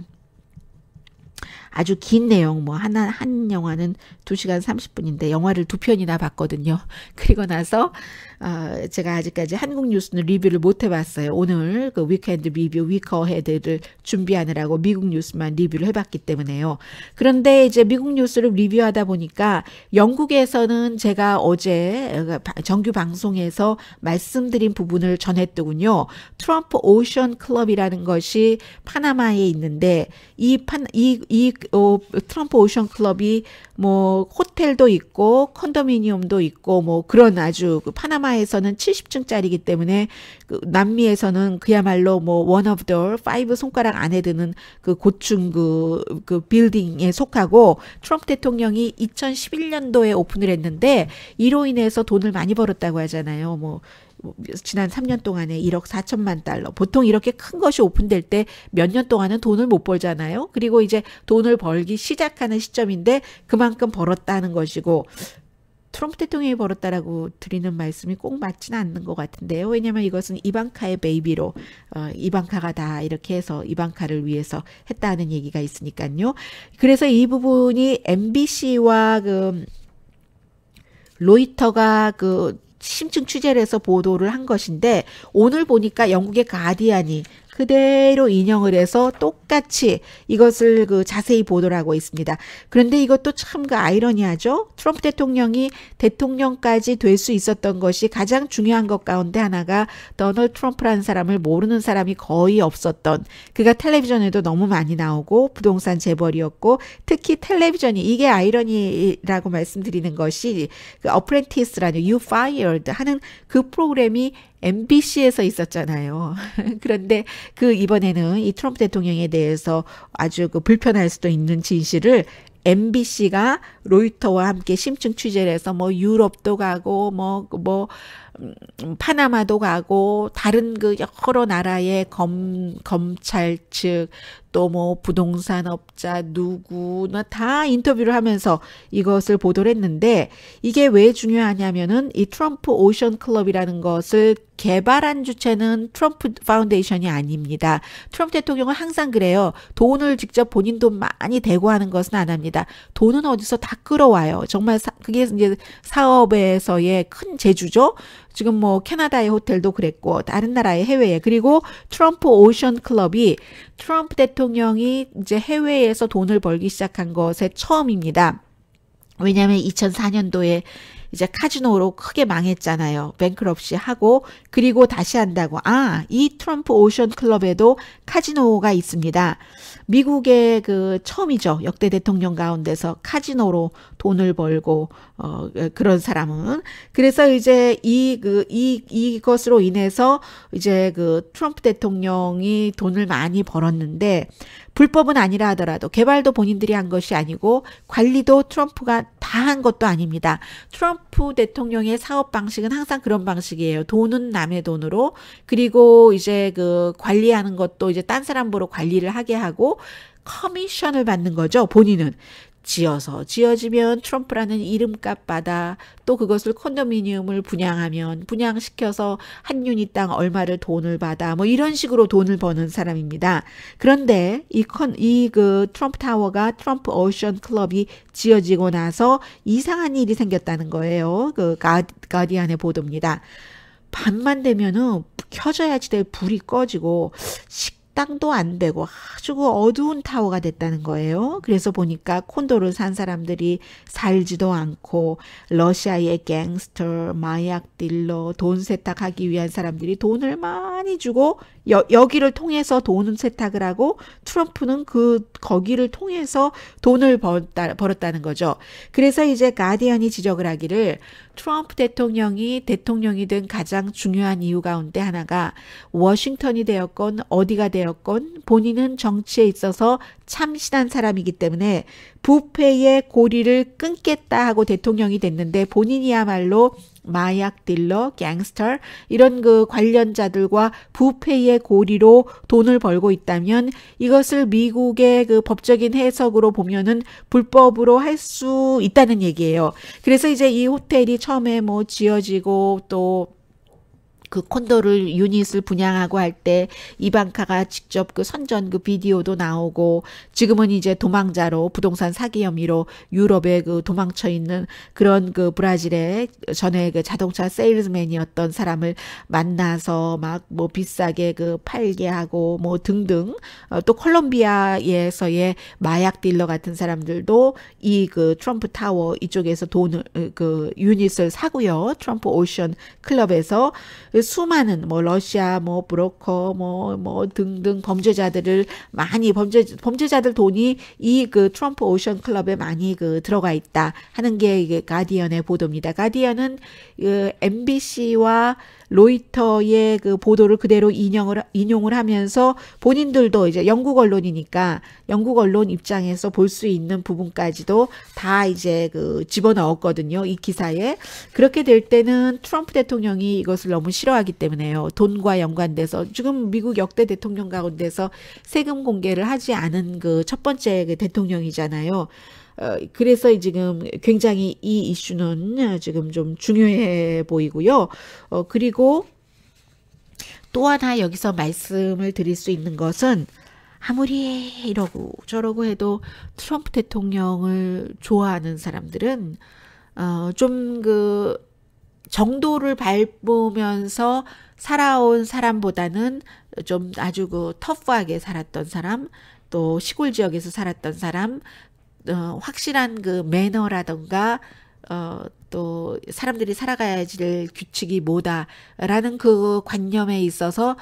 아주 긴 내용 뭐 하나 한 영화는 2시간 30분인데 영화를 두 편이나 봤거든요. (laughs) 그리고 나서 아, 제가 아직까지 한국 뉴스는 리뷰를 못 해봤어요. 오늘 그위크드 리뷰 위커헤드를 준비하느라고 미국 뉴스만 리뷰를 해봤기 때문에요. 그런데 이제 미국 뉴스를 리뷰하다 보니까 영국에서는 제가 어제 그, 정규 방송에서 말씀드린 부분을 전했더군요. 트럼프 오션 클럽이라는 것이 파나마에 있는데 이판이이 어, 트럼프 오션 클럽이 뭐 호텔도 있고 컨도미니엄도 있고 뭐 그런 아주 그 파나마 파나마에서는 70층짜리이기 때문에 그 남미에서는 그야말로 뭐원 오브 더 파이브 손가락 안에 드는 그 고층 그, 그 빌딩에 속하고 트럼프 대통령이 2011년도에 오픈을 했는데 이로 인해서 돈을 많이 벌었다고 하잖아요. 뭐, 뭐 지난 3년 동안에 1억 4천만 달러. 보통 이렇게 큰 것이 오픈될 때 몇 년 동안은 돈을 못 벌잖아요. 그리고 이제 돈을 벌기 시작하는 시점인데 그만큼 벌었다는 것이고 트럼프 대통령이 벌었다라고 드리는 말씀이 꼭 맞지는 않는 것 같은데요. 왜냐하면 이것은 이방카의 베이비로 어, 이방카가 다 이렇게 해서 이방카를 위해서 했다는 얘기가 있으니까요. 그래서 이 부분이 MBC와 그 로이터가 그 심층 취재를 해서 보도를 한 것인데 오늘 보니까 영국의 가디안이 그대로 인형을 해서 똑같이 이것을 그 자세히 보도를 하고 있습니다. 그런데 이것도 참 그 아이러니하죠. 트럼프 대통령이 대통령까지 될 수 있었던 것이 가장 중요한 것 가운데 하나가 더널 트럼프라는 사람을 모르는 사람이 거의 없었던 그가 텔레비전에도 너무 많이 나오고 부동산 재벌이었고 특히 텔레비전이 이게 아이러니라고 말씀드리는 것이 그 어프렌티스라는 유파이어 i 하는 그 프로그램이 MBC에서 있었잖아요. (laughs) 그런데 그 이번에는 이 트럼프 대통령에 대해서 아주 그 불편할 수도 있는 진실을 MBC가 로이터와 함께 심층 취재를 해서 뭐 유럽도 가고 뭐뭐 뭐, 뭐 음, 파나마도 가고 다른 그 여러 나라의 검 검찰 측 또 뭐 부동산업자 누구나 뭐 다 인터뷰를 하면서 이것을 보도를 했는데 이게 왜 중요하냐면은 이 트럼프 오션 클럽이라는 것을 개발한 주체는 트럼프 파운데이션이 아닙니다. 트럼프 대통령은 항상 그래요. 돈을 직접 본인 도 많이 대고 하는 것은 안 합니다. 돈은 어디서 다 끌어와요. 정말 사, 그게 이제 사업에서의 큰 재주죠. 지금 뭐 캐나다의 호텔도 그랬고 다른 나라의 해외에 그리고 트럼프 오션 클럽이 트럼프 대통령이 이제 해외에서 돈을 벌기 시작한 것의 처음입니다. 왜냐하면 2004년도에 이제 카지노로 크게 망했잖아요. 뱅크럽시 하고 그리고 다시 한다고. 아, 이 트럼프 오션 클럽에도 카지노가 있습니다. 미국의 그 처음이죠. 역대 대통령 가운데서 카지노로 돈을 벌고 어, 그런 사람은. 그래서 이제 이, 그, 이, 이것으로 인해서 이제 그 트럼프 대통령이 돈을 많이 벌었는데 불법은 아니라 하더라도 개발도 본인들이 한 것이 아니고 관리도 트럼프가 다 한 것도 아닙니다. 트럼프 대통령의 사업 방식은 항상 그런 방식이에요. 돈은 남의 돈으로 그리고 이제 그 관리하는 것도 이제 딴 사람 보러 관리를 하게 하고 커미션을 받는 거죠. 본인은. 지어서 지어지면 트럼프라는 이름값 받아 또 그것을 콘도미니엄을 분양하면 분양시켜서 한 유닛 당 얼마를 돈을 받아 뭐 이런 식으로 돈을 버는 사람입니다. 그런데 이컨이 그 트럼프 타워가 트럼프 오션 클럽이 지어지고 나서 이상한 일이 생겼다는 거예요. 그 가, 가디안의 보도입니다. 밤만 되면은 켜져야지 될 불이 꺼지고 식 땅도 안 되고 아주 그 어두운 타워가 됐다는 거예요. 그래서 보니까 콘도를 산 사람들이 살지도 않고 러시아의 갱스터, 마약 딜러, 돈 세탁하기 위한 사람들이 돈을 많이 주고 여, 여기를 통해서 돈을 세탁을 하고 트럼프는 그 거기를 통해서 돈을 벌었다, 벌었다는 거죠. 그래서 이제 가디언이 지적을 하기를 트럼프 대통령이 대통령이 된 가장 중요한 이유 가운데 하나가 워싱턴이 되었건 어디가 되었건 본인은 정치에 있어서 참신한 사람이기 때문에 부패의 고리를 끊겠다 하고 대통령이 됐는데 본인이야말로 마약 딜러, 갱스터 이런 그 관련자들과 부패의 고리로 돈을 벌고 있다면 이것을 미국의 그 법적인 해석으로 보면은 불법으로 할 수 있다는 얘기예요. 그래서 이제 이 호텔이 처음에 뭐 지어지고 또그 콘도를 유닛을 분양하고 할 때 이방카가 직접 그 선전 그 비디오도 나오고 지금은 이제 도망자로 부동산 사기 혐의로 유럽에 그 도망쳐 있는 그런 그 브라질의 전에 그 자동차 세일즈맨이었던 사람을 만나서 막 뭐 비싸게 그 팔게 하고 뭐 등등 어, 또 콜롬비아에서의 마약 딜러 같은 사람들도 이 그 트럼프 타워 이쪽에서 돈을 그 유닛을 사고요 트럼프 오션 클럽에서 그 수많은 뭐 러시아 뭐 브로커 뭐뭐 뭐 등등 범죄자들을 많이 범죄 범죄자들 돈이 이 그 트럼프 오션 클럽에 많이 그 들어가 있다 하는 게 이게 가디언의 보도입니다. 가디언은 그 MBC와 로이터의 그 보도를 그대로 인용을 인용을 하면서 본인들도 이제 영국 언론이니까 영국 언론 입장에서 볼 수 있는 부분까지도 다 이제 그 집어넣었거든요. 이 기사에. 그렇게 될 때는 트럼프 대통령이 이것을 너무 싫어하기 때문에요. 돈과 연관돼서 지금 미국 역대 대통령 가운데서 세금 공개를 하지 않은 그 첫 번째 그 대통령이잖아요. 어, 그래서 지금 굉장히 이 이슈는 어, 지금 좀 중요해 보이고요. 어, 그리고 또 하나 여기서 말씀을 드릴 수 있는 것은 아무리 이러고 저러고 해도 트럼프 대통령을 좋아하는 사람들은 어, 좀 그 정도를 밟으면서 살아온 사람보다는 좀 아주 그 터프하게 살았던 사람, 또 시골 지역에서 살았던 사람, 어, 확실한 그 매너라던가 어, 또 사람들이 살아가야 될 규칙이 뭐다라는 그 관념에 있어서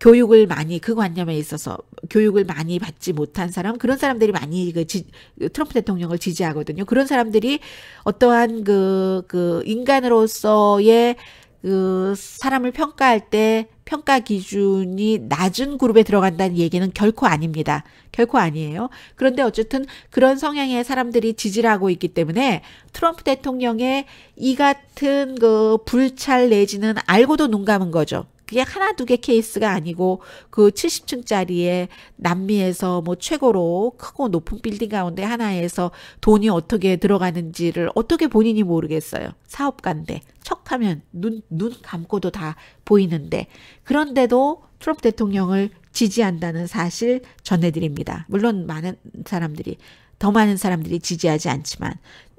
교육을 많이 그 관념에 있어서 교육을 많이 받지 못한 사람 그런 사람들이 많이 그 지, 트럼프 대통령을 지지하거든요. 그런 사람들이 어떠한 그그 그 인간으로서의 그 사람을 평가할 때 평가 기준이 낮은 그룹에 들어간다는 얘기는 결코 아닙니다. 결코 아니에요. 그런데 어쨌든 그런 성향의 사람들이 지지를 하고 있기 때문에 트럼프 대통령의 이 같은 그 불찰 내지는 알고도 눈 감은 거죠. 그게 하나 두 개 케이스가 아니고 그 70층짜리에 남미에서 뭐 최고로 크고 높은 빌딩 가운데 하나에서 돈이 어떻게 들어가는지를 어떻게 본인이 모르겠어요. 사업가인데 척하면 눈 눈 감고도 다 보이는데 그런데도 트럼프 대통령을 지지한다는 사실 전해드립니다. 물론 많은 사람들이 더 많은 사람들이 지지하지 않지만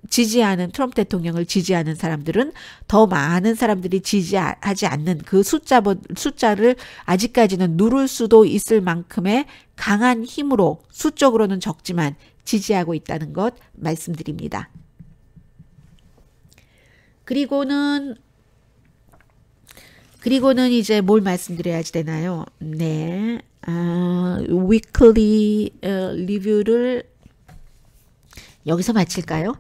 지지하는 트럼프 대통령을 지지하는 사람들은 더 많은 사람들이 지지하지 않는 그 숫자 숫자를 아직까지는 누를 수도 있을 만큼의 강한 힘으로 수적으로는 적지만 지지하고 있다는 것 말씀드립니다. 그리고는 그리고는 이제 뭘 말씀드려야지 되나요? 네. 아, 위클리 어, 리뷰를 여기서 마칠까요?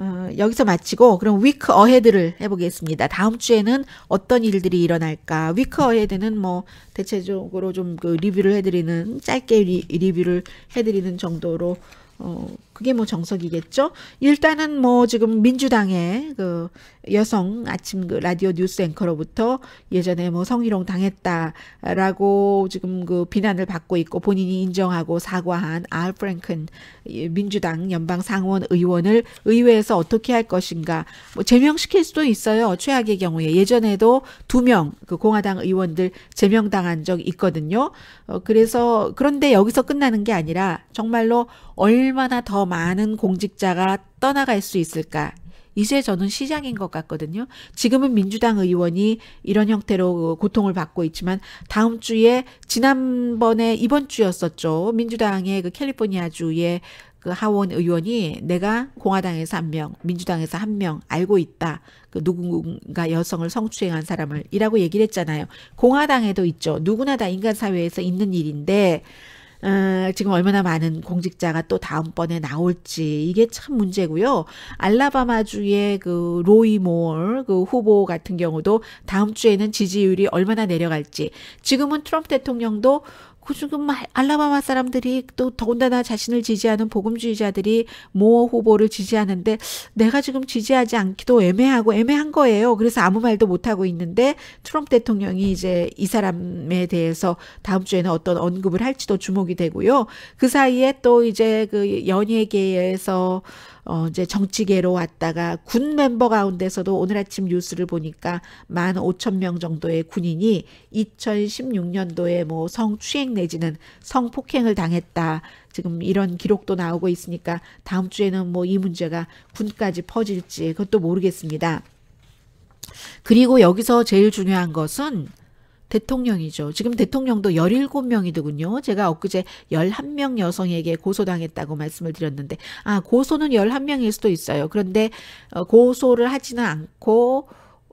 어, 여기서 마치고 그럼 위크 어헤드를 해보겠습니다. 다음 주에는 어떤 일들이 일어날까? 위크 어헤드는 뭐 대체적으로 좀 그 리뷰를 해드리는 짧게 리, 리뷰를 해드리는 정도로 어, 그게 뭐 정석이겠죠. 일단은 뭐 지금 민주당의 그 여성 아침 그 라디오 뉴스 앵커로부터 예전에 뭐 성희롱 당했다라고 지금 그 비난을 받고 있고 본인이 인정하고 사과한 알 프랭큰 민주당 연방 상원 의원을 의회에서 어떻게 할 것인가 뭐 제명시킬 수도 있어요. 최악의 경우에 예전에도 두 명 그 공화당 의원들 제명당한 적 있거든요. 어, 그래서 그런데 여기서 끝나는 게 아니라 정말로 얼마나 더 많은 공직자가 떠나갈 수 있을까 이제 저는 시장인것 같거든요. 지금은 민주당 의원이 이런 형태로 고통을 받고 있지만 다음 주에 지난번에 이번 주였었죠. 민주당의 그 캘리포니아 주의 그 하원 의원이 내가 공화당에서 한 명, 민주당에서 한 명 알고 있다. 그 누군가 여성을 성추행한 사람을 이라고 얘기를 했잖아요. 공화당에도 있죠. 누구나 다 인간 사회에서 있는 일인데 어, 지금 얼마나 많은 공직자가 또 다음번에 나올지 이게 참 문제고요. 알라바마주의 그 로이 모그 후보 같은 경우도 다음 주에는 지지율이 얼마나 내려갈지 지금은 트럼프 대통령도 그 지금 알라바마 사람들이 또 더군다나 자신을 지지하는 보금주의자들이 모어 후보를 지지하는데 내가 지금 지지하지 않기도 애매하고 애매한 거예요. 그래서 아무 말도 못 하고 있는데 트럼프 대통령이 이제 이 사람에 대해서 다음 주에는 어떤 언급을 할지도 주목이 되고요. 그 사이에 또 이제 그 연예계에서 어, 이제 정치계로 왔다가 군 멤버 가운데서도 오늘 아침 뉴스를 보니까 만 오천 명 정도의 군인이 2016년도에 뭐 성추행 내지는 성폭행을 당했다. 지금 이런 기록도 나오고 있으니까 다음 주에는 뭐 이 문제가 군까지 퍼질지 그것도 모르겠습니다. 그리고 여기서 제일 중요한 것은 대통령이죠. 지금 대통령도 17명이 더군요. 제가 엊그제 11명 여성에게 고소당했다고 말씀을 드렸는데, 아, 고소는 11명일 수도 있어요. 그런데 어, 고소를 하지는 않고,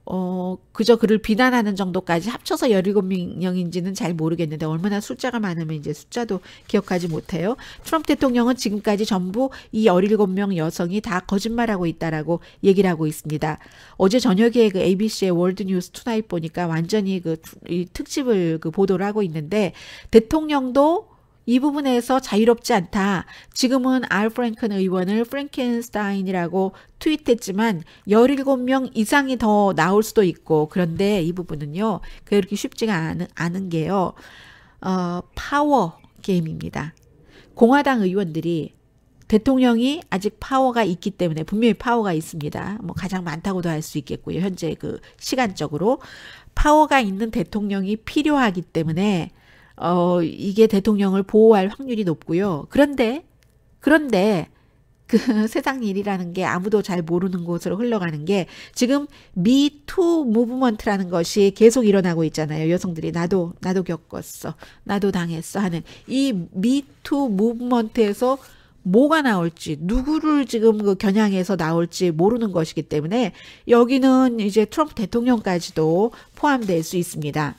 어, 그저 그를 비난하는 정도까지 합쳐서 17명인지는 잘 모르겠는데 얼마나 숫자가 많으면 이제 숫자도 기억하지 못해요. 트럼프 대통령은 지금까지 전부 이 17명 여성이 다 거짓말하고 있다라고 얘기를 하고 있습니다. 어제 저녁에 그 ABC의 월드뉴스 투나잇 보니까 완전히 그 특집을 그 보도를 하고 있는데 대통령도 이 부분에서 자유롭지 않다. 지금은 알 프랭큰 의원을 프랭켄스타인이라고 트윗했지만 17명 이상이 더 나올 수도 있고 그런데 이 부분은요. 그렇게 쉽지가 않은, 않은 게요. 어, 파워 게임입니다. 공화당 의원들이 대통령이 아직 파워가 있기 때문에 분명히 파워가 있습니다. 뭐 가장 많다고도 할 수 있겠고요. 현재 그 시간적으로 파워가 있는 대통령이 필요하기 때문에 어, 이게 대통령을 보호할 확률이 높고요. 그런데, 그런데, 그 (laughs) 세상 일이라는 게 아무도 잘 모르는 곳으로 흘러가는 게 지금 미투 무브먼트라는 것이 계속 일어나고 있잖아요. 여성들이 나도 나도 겪었어. 나도 당했어 하는 이 미투 무브먼트에서 뭐가 나올지 누구를 지금 그 겨냥해서 나올지 모르는 것이기 때문에 여기는 이제 트럼프 대통령까지도 포함될 수 있습니다.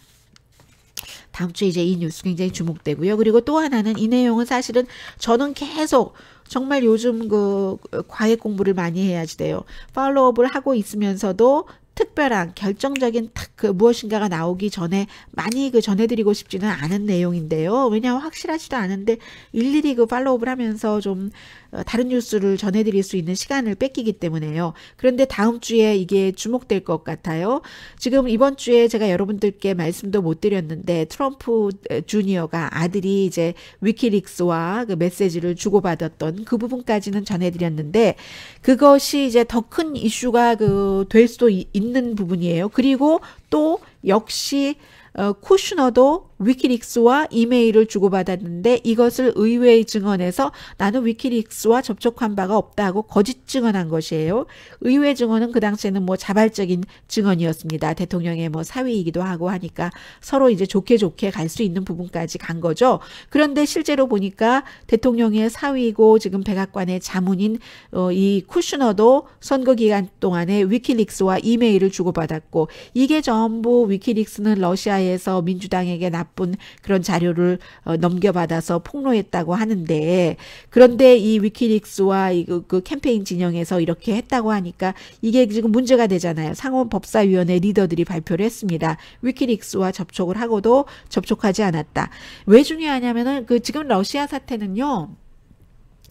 다음 주에 이제 이 뉴스 굉장히 주목되고요. 그리고 또 하나는 이 내용은 사실은 저는 계속 정말 요즘 그, 그 과외 공부를 많이 해야지 돼요. 팔로업을 하고 있으면서도 특별한 결정적인 탁 그 무엇인가가 나오기 전에 많이 그 전해드리고 싶지는 않은 내용인데요. 왜냐하면 확실하지도 않은데 일일이 그 팔로우업을 하면서 좀 어, 다른 뉴스를 전해드릴 수 있는 시간을 뺏기기 때문에요. 그런데 다음 주에 이게 주목될 것 같아요. 지금 이번 주에 제가 여러분들께 말씀도 못 드렸는데 트럼프 주니어가 아들이 이제 위키릭스와 그 메시지를 주고받았던 그 부분까지는 전해드렸는데 그것이 이제 더 큰 이슈가 그 될 수도 있는 부분이에요. 그리고 또 역시 어, 쿠슈너도 위키릭스와 이메일을 주고받았는데 이것을 의회의 증언에서 나는 위키릭스와 접촉한 바가 없다고 거짓 증언한 것이에요. 의회 증언은 그 당시에는 뭐 자발적인 증언이었습니다. 대통령의 뭐 사위이기도 하고 하니까 서로 이제 좋게 좋게 갈 수 있는 부분까지 간 거죠. 그런데 실제로 보니까 대통령의 사위고 지금 백악관의 자문인 어, 이 쿠슈너도 선거 기간 동안에 위키릭스와 이메일을 주고받았고 이게 전부 위키릭스는 러시아에서 민주당에게 납 나쁜 그런 자료를 어, 넘겨받아서 폭로했다고 하는데 그런데 이 위키릭스와 이그 그 캠페인 진영에서 이렇게 했다고 하니까 이게 지금 문제가 되잖아요. 상원 법사위원회 리더들이 발표를 했습니다. 위키릭스와 접촉을 하고도 접촉하지 않았다. 왜 중요하냐면은 그 지금 러시아 사태는요.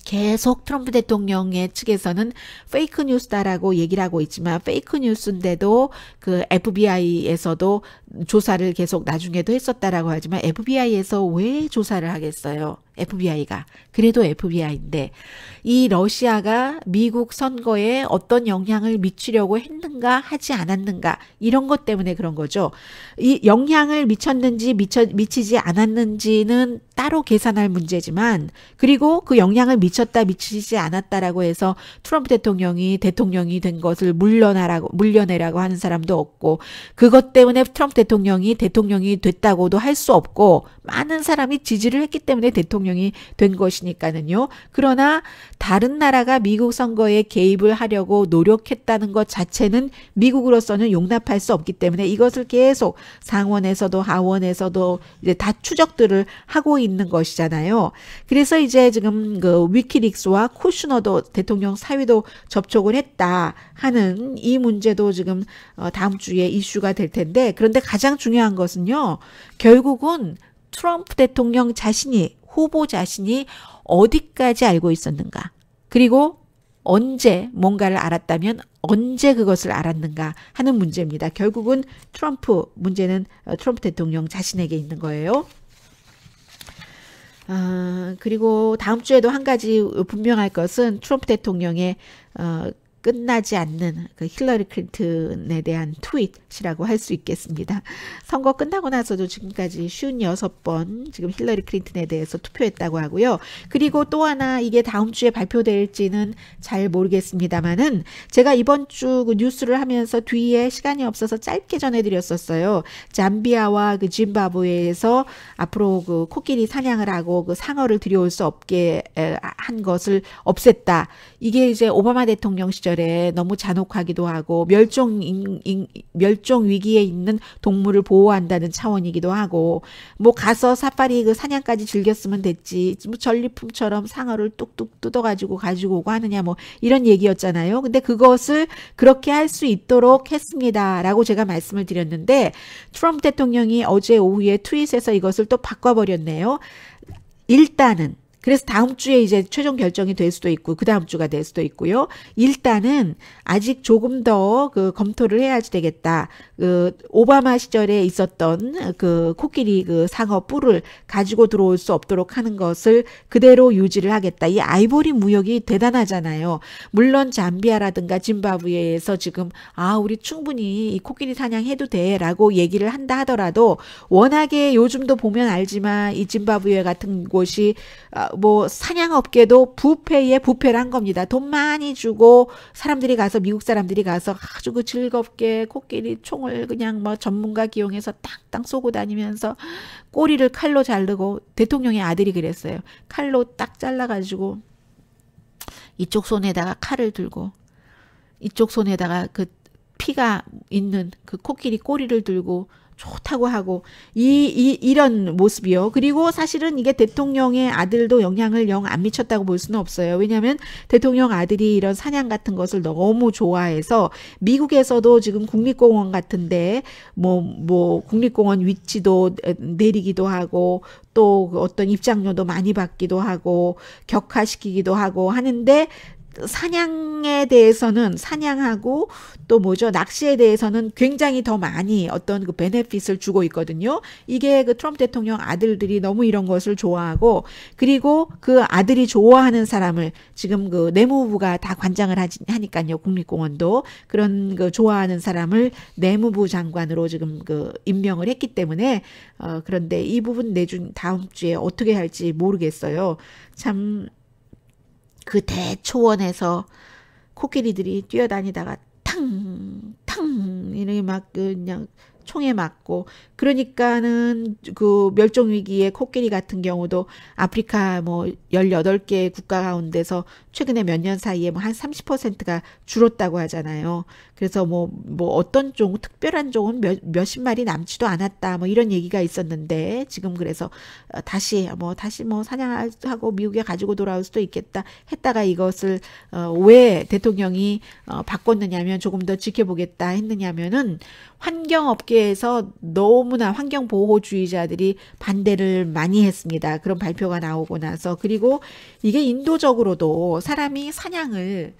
계속 트럼프 대통령의 측에서는 페이크 뉴스다라고 얘기를 하고 있지만 페이크 뉴스인데도 그 FBI에서도 조사를 계속 나중에도 했었다라고 하지만 FBI에서 왜 조사를 하겠어요? FBI가. 그래도 FBI인데 이 러시아가 미국 선거에 어떤 영향을 미치려고 했는가 하지 않았는가 이런 것 때문에 그런 거죠. 이 영향을 미쳤는지 미쳐, 미치지 않았는지는 따로 계산할 문제지만 그리고 그 영향을 미쳤다 미치지 않았다라고 해서 트럼프 대통령이 대통령이 된 것을 물러나라고 물려내라고 하는 사람도 없고 그것 때문에 트럼프 대통령이 대통령이 됐다고도 할 수 없고 많은 사람이 지지를 했기 때문에 대통령 대통령이 된 것이니까는요. 그러나 다른 나라가 미국 선거에 개입을 하려고 노력했다는 것 자체는 미국으로서는 용납할 수 없기 때문에 이것을 계속 상원에서도 하원에서도 이제 다 추적들을 하고 있는 것이잖아요. 그래서 이제 지금 그 위키릭스와 코슈너도 대통령 사위도 접촉을 했다 하는 이 문제도 지금 어, 다음 주에 이슈가 될 텐데 그런데 가장 중요한 것은요. 결국은 트럼프 대통령 자신이 후보 자신이 어디까지 알고 있었는가. 그리고 언제 뭔가를 알았다면 언제 그것을 알았는가 하는 문제입니다. 결국은 트럼프 문제는 어, 트럼프 대통령 자신에게 있는 거예요. 어, 그리고 다음 주에도 한 가지 분명할 것은 트럼프 대통령의 어, 끝나지 않는 그 힐러리 클린턴에 대한 트윗이라고 할 수 있겠습니다. 선거 끝나고 나서도 지금까지 56번 지금 힐러리 클린턴에 대해서 투표했다고 하고요. 그리고 또 하나 이게 다음 주에 발표될지는 잘 모르겠습니다만은 제가 이번 주 그 뉴스를 하면서 뒤에 시간이 없어서 짧게 전해드렸었어요. 잠비아와 그 짐바브웨에서 앞으로 그 코끼리 사냥을 하고 그 상어를 들여올 수 없게 한 것을 없앴다. 이게 이제 오바마 대통령 시절 계절에 너무 잔혹하기도 하고 멸종 멸종 위기에 있는 동물을 보호한다는 차원이기도 하고 뭐 가서 사파리 그 사냥까지 즐겼으면 됐지 뭐 전리품처럼 상어를 뚝뚝 뜯어가지고 가지고 오고 하느냐 뭐 이런 얘기였잖아요. 근데 그것을 그렇게 할 수 있도록 했습니다라고 제가 말씀을 드렸는데 트럼프 대통령이 어제 오후에 트윗에서 이것을 또 바꿔버렸네요. 일단은 그래서 다음 주에 이제 최종 결정이 될 수도 있고 그 다음 주가 될 수도 있고요. 일단은 아직 조금 더 그 검토를 해야지 되겠다. 그 오바마 시절에 있었던 그 코끼리 그 상어 뿔을 가지고 들어올 수 없도록 하는 것을 그대로 유지를 하겠다. 이 아이보리 무역이 대단하잖아요. 물론 잠비아라든가 짐바브웨에서 지금 아 우리 충분히 이 코끼리 사냥해도 돼라고 얘기를 한다 하더라도 워낙에 요즘도 보면 알지만 이 짐바브웨 같은 곳이 어, 뭐 사냥업계도 부패에 부패란 겁니다. 돈 많이 주고 사람들이 가서 미국 사람들이 가서 아주 그 즐겁게 코끼리 총을 그냥 뭐 전문가 기용해서 땅땅 쏘고 다니면서 꼬리를 칼로 자르고 대통령의 아들이 그랬어요. 칼로 딱 잘라가지고 이쪽 손에다가 칼을 들고 이쪽 손에다가 그 피가 있는 그 코끼리 꼬리를 들고 좋다고 하고 이, 이 이런 모습이요. 그리고 사실은 이게 대통령의 아들도 영향을 영 안 미쳤다고 볼 수는 없어요. 왜냐하면 대통령 아들이 이런 사냥 같은 것을 너무 좋아해서 미국에서도 지금 국립공원 같은데 뭐뭐 뭐 국립공원 위치도 내리기도 하고 또 그 어떤 입장료도 많이 받기도 하고 격화시키기도 하고 하는데 사냥에 대해서는 사냥하고 또 뭐죠 낚시에 대해서는 굉장히 더 많이 어떤 그 베네핏을 주고 있거든요. 이게 그 트럼프 대통령 아들들이 너무 이런 것을 좋아하고 그리고 그 아들이 좋아하는 사람을 지금 그 내무부가 다 관장을 하지, 하니까요 국립공원도 그런 그 좋아하는 사람을 내무부 장관으로 지금 그 임명을 했기 때문에 어, 그런데 이 부분 내준 다음 주에 어떻게 할지 모르겠어요. 참그 대초원에서 코끼리들이 뛰어다니다가 탕, 탕, 이렇게 막 그냥 총에 맞고 그러니까는 그 멸종 위기의 코끼리 같은 경우도 아프리카 뭐 18개 국가 가운데서 최근에 몇 년 사이에 뭐 한 30%가 줄었다고 하잖아요. 그래서 뭐, 뭐 어떤 종, 특별한 종은 몇, 몇십 마리 남지도 않았다. 뭐 이런 얘기가 있었는데 지금 그래서 어, 다시 뭐, 다시 뭐 사냥하고 미국에 가지고 돌아올 수도 있겠다 했다가 이것을 어, 왜 대통령이 어, 바꿨느냐면 조금 더 지켜보겠다 했느냐면은 환경업계에서 너무나 환경보호주의자들이 반대를 많이 했습니다. 그런 발표가 나오고 나서. 그리고 이게 인도적으로도 사람이 사냥을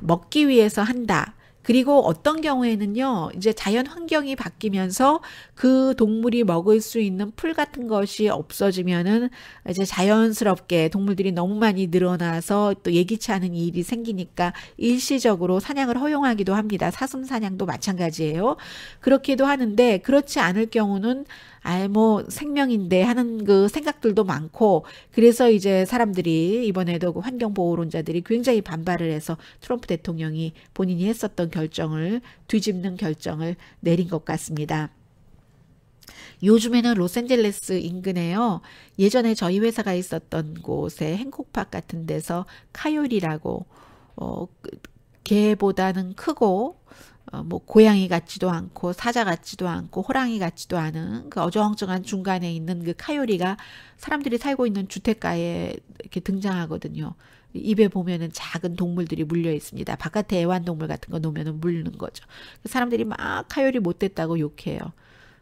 먹기 위해서 한다. 그리고 어떤 경우에는요, 이제 자연 환경이 바뀌면서 그 동물이 먹을 수 있는 풀 같은 것이 없어지면은 이제 자연스럽게 동물들이 너무 많이 늘어나서 또 예기치 않은 일이 생기니까 일시적으로 사냥을 허용하기도 합니다. 사슴 사냥도 마찬가지예요. 그렇기도 하는데 그렇지 않을 경우는 아이 뭐 생명인데 하는 그 생각들도 많고 그래서 이제 사람들이 이번에도 그 환경 보호론자들이 굉장히 반발을 해서 트럼프 대통령이 본인이 했었던 결정을 뒤집는 결정을 내린 것 같습니다. 요즘에는 로스앤젤레스 인근에요. 예전에 저희 회사가 있었던 곳에 행콕팍 같은 데서 카요리라고 어 그, 개보다는 크고 어, 뭐 고양이 같지도 않고 사자 같지도 않고 호랑이 같지도 않은 그 어정쩡한 중간에 있는 그 카요리가 사람들이 살고 있는 주택가에 이렇게 등장하거든요. 입에 보면은 작은 동물들이 물려 있습니다. 바깥에 애완동물 같은 거 놓으면은 물는 거죠. 그 사람들이 막 카요리 못 됐다고 욕해요.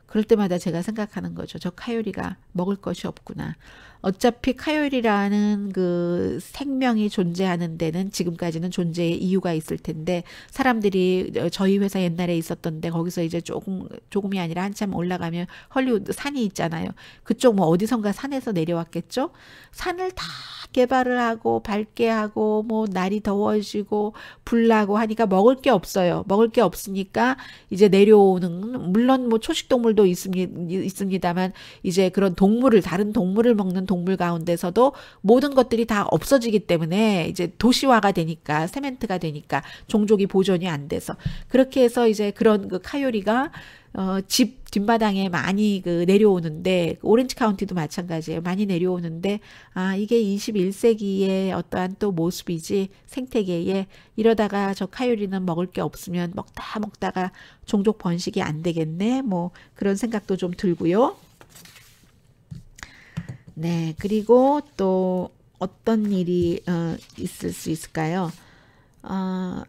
그럴 때마다 제가 생각하는 거죠. 저 카요리가 먹을 것이 없구나. 어차피 카요일이라는 그 생명이 존재하는 데는 지금까지는 존재의 이유가 있을 텐데 사람들이 저희 회사 옛날에 있었던데 거기서 이제 조금 조금이 아니라 한참 올라가면 헐리우드 산이 있잖아요. 그쪽 뭐 어디선가 산에서 내려왔겠죠. 산을 다 개발을 하고 밝게 하고 뭐 날이 더워지고 불나고 하니까 먹을 게 없어요. 먹을 게 없으니까 이제 내려오는 물론 뭐 초식 동물도 있습니, 있습니다만 이제 그런 동물을 다른 동물을 먹는 동물 가운데서도 모든 것들이 다 없어지기 때문에 이제 도시화가 되니까 세멘트가 되니까 종족이 보존이 안 돼서 그렇게 해서 이제 그런 그 카요리가 어, 집 뒷마당에 많이 그 내려오는데 오렌지 카운티도 마찬가지예요. 많이 내려오는데 아 이게 21세기의 어떠한 또 모습이지 생태계에 이러다가 저 카요리는 먹을 게 없으면 먹다 먹다가 종족 번식이 안 되겠네 뭐 그런 생각도 좀 들고요. 네, 그리고 또 어떤 일이 어, 있을 수 있을까요? 어,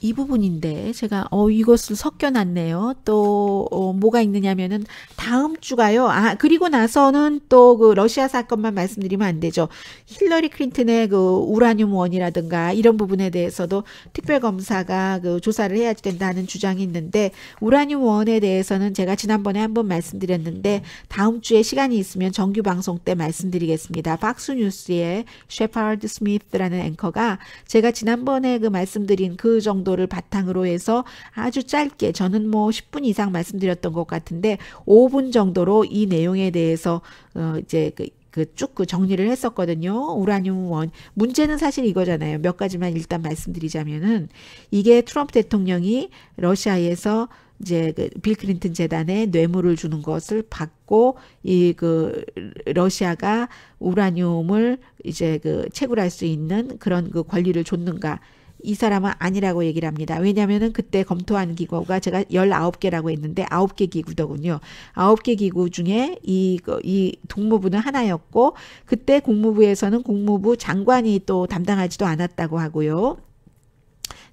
이 부분인데 제가 어 이것을 섞여놨네요. 또 어, 뭐가 있느냐면은 다음 주가요. 아 그리고 나서는 또 그 러시아 사건만 말씀드리면 안 되죠. 힐러리 클린턴의 그 우라늄 원이라든가 이런 부분에 대해서도 특별 검사가 그 조사를 해야 된다는 주장이 있는데 우라늄 원에 대해서는 제가 지난번에 한 번 말씀드렸는데 다음 주에 시간이 있으면 정규 방송 때 말씀드리겠습니다. 박스 뉴스의 셰파드 스미스라는 앵커가 제가 지난번에 그 말씀드린 그 정도 정도를 바탕으로 해서 아주 짧게 저는 뭐 10분 이상 말씀드렸던 것 같은데 5분 정도로 이 내용에 대해서 어 이제 그 그쭉그 그 정리를 했었거든요. 우라늄 원 문제는 사실 이거잖아요. 몇 가지만 일단 말씀드리자면은 이게 트럼프 대통령이 러시아에서 이제 그빌 클린턴 재단에 뇌물을 주는 것을 받고 이 그 러시아가 우라늄을 이제 그 채굴할 수 있는 그런 그 권리를 줬는가 이 사람은 아니라고 얘기를 합니다. 왜냐면은 그때 검토한 기구가 제가 19개라고 했는데 9개 기구더군요. 9개 기구 중에 이, 그, 이 동무부는 하나였고 그때 국무부에서는 국무부 장관이 또 담당하지도 않았다고 하고요.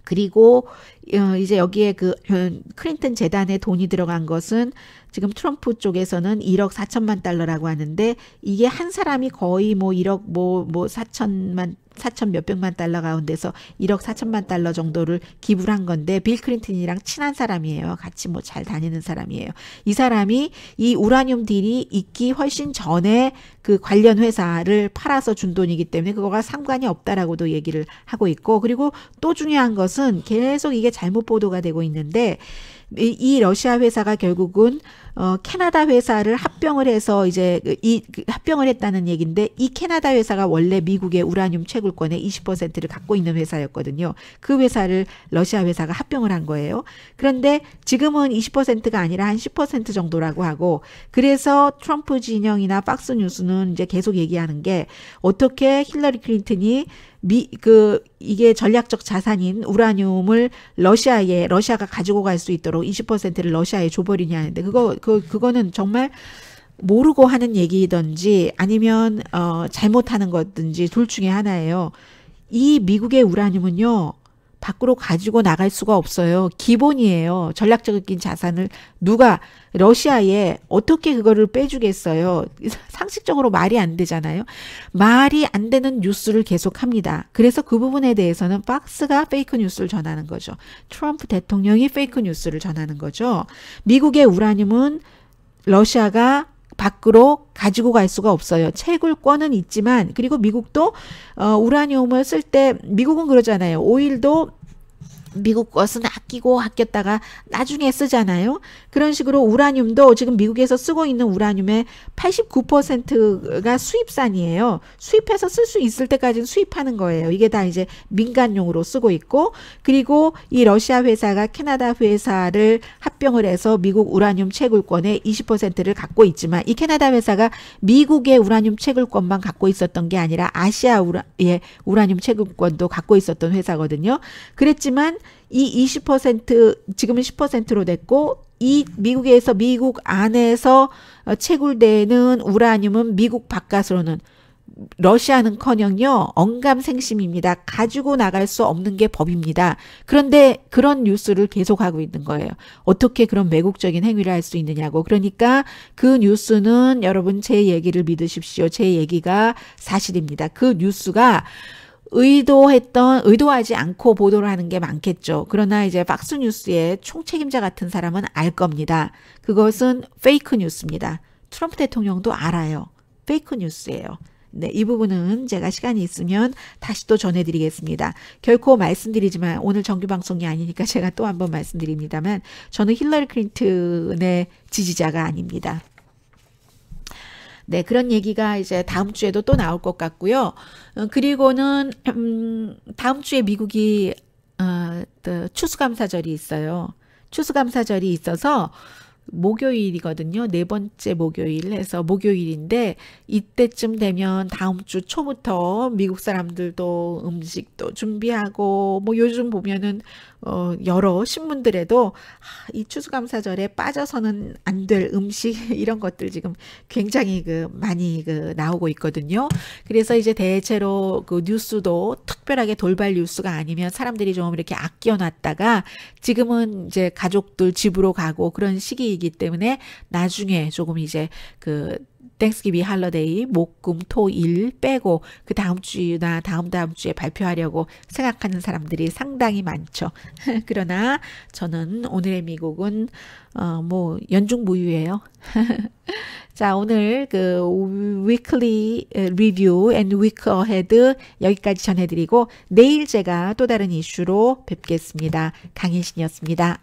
그리고 어, 이제 여기에 그 어, 클린턴 재단에 돈이 들어간 것은 지금 트럼프 쪽에서는 1억 4천만 달러라고 하는데 이게 한 사람이 거의 뭐 1억 뭐뭐 뭐 4천만 뭐 4천 몇백만 달러 가운데서 1억 4천만 달러 정도를 기부를 한 건데 빌 클린턴이랑 친한 사람이에요. 같이 뭐 잘 다니는 사람이에요. 이 사람이 이 우라늄 딜이 있기 훨씬 전에 그 관련 회사를 팔아서 준 돈이기 때문에 그거가 상관이 없다라고도 얘기를 하고 있고 그리고 또 중요한 것은 계속 이게 잘못 보도가 되고 있는데 이 러시아 회사가 결국은 어, 캐나다 회사를 합병을 해서 이제 그 이 그 합병을 했다는 얘기인데 이 캐나다 회사가 원래 미국의 우라늄 채굴권의 20%를 갖고 있는 회사였거든요. 그 회사를 러시아 회사가 합병을 한 거예요. 그런데 지금은 20%가 아니라 한 10% 정도라고 하고 그래서 트럼프 진영이나 박스 뉴스는 이제 계속 얘기하는 게 어떻게 힐러리 클린턴이 미, 그, 이게 전략적 자산인 우라늄을 러시아에, 러시아가 가지고 갈 수 있도록 20%를 러시아에 줘버리냐 하는데, 그거, 그 그거는 정말 모르고 하는 얘기든지 아니면 어 잘못하는 것든지 둘 중에 하나예요. 이 미국의 우라늄은요. 밖으로 가지고 나갈 수가 없어요. 기본이에요. 전략적인 자산을 누가 러시아에 어떻게 그거를 빼주겠어요. (laughs) 상식적으로 말이 안 되잖아요. 말이 안 되는 뉴스를 계속합니다. 그래서 그 부분에 대해서는 박스가 페이크 뉴스를 전하는 거죠. 트럼프 대통령이 페이크 뉴스를 전하는 거죠. 미국의 우라늄은 러시아가 밖으로 가지고 갈 수가 없어요. 채굴권은 있지만 그리고 미국도 어, 우라늄을 쓸 때 미국은 그러잖아요. 오일도 미국 것은 아끼고 아꼈다가 나중에 쓰잖아요. 그런 식으로 우라늄도 지금 미국에서 쓰고 있는 우라늄의 89%가 수입산이에요. 수입해서 쓸 수 있을 때까지는 수입하는 거예요. 이게 다 이제 민간용으로 쓰고 있고 그리고 이 러시아 회사가 캐나다 회사를 합병을 해서 미국 우라늄 채굴권의 20%를 갖고 있지만 이 캐나다 회사가 미국의 우라늄 채굴권만 갖고 있었던 게 아니라 아시아 우라, 예, 우라늄 채굴권도 갖고 있었던 회사거든요. 그랬지만 이20% 지금은 10%로 됐고 이 미국에서 미국 안에서 어, 채굴되는 우라늄은 미국 바깥으로는 러시아는커녕요 언감생심입니다. 가지고 나갈 수 없는 게 법입니다. 그런데 그런 뉴스를 계속하고 있는 거예요. 어떻게 그런 매국적인 행위를 할 수 있느냐고. 그러니까 그 뉴스는 여러분 제 얘기를 믿으십시오. 제 얘기가 사실입니다. 그 뉴스가 의도했던 의도하지 않고 보도를 하는 게 많겠죠. 그러나 이제 박스 뉴스의 총책임자 같은 사람은 알 겁니다. 그것은 페이크 뉴스입니다. 트럼프 대통령도 알아요. 페이크 뉴스예요. 네, 이 부분은 제가 시간이 있으면 다시 또 전해드리겠습니다. 결코 말씀드리지만 오늘 정규 방송이 아니니까 제가 또 한 번 말씀드립니다만 저는 힐러리 클린턴의 지지자가 아닙니다. 네, 그런 얘기가 이제 다음 주에도 또 나올 것 같고요. 어, 그리고는 음, 다음 주에 미국이 어, 추수감사절이 있어요. 추수감사절이 있어서 목요일이거든요. 네 번째 목요일 해서 목요일인데 이때쯤 되면 다음 주 초부터 미국 사람들도 음식도 준비하고 뭐 요즘 보면은 어, 여러 신문들에도 아, 이 추수감사절에 빠져서는 안 될 음식 (laughs) 이런 것들 지금 굉장히 그 많이 그 나오고 있거든요. 그래서 이제 대체로 그 뉴스도 특별하게 돌발 뉴스가 아니면 사람들이 좀 이렇게 아껴놨다가 지금은 이제 가족들 집으로 가고 그런 시기이기 때문에 나중에 조금 이제 그 땡스기비 할러데이 목금 토일 빼고 그 다음 주나 다음 다음 주에 발표하려고 생각하는 사람들이 상당히 많죠. (laughs) 그러나 저는 오늘의 미국은 어뭐 연중무휴예요. (laughs) 자, 오늘 그 위클리 리뷰 앤 위크 어헤드 여기까지 전해 드리고 내일 제가 또 다른 이슈로 뵙겠습니다. 강혜신이었습니다.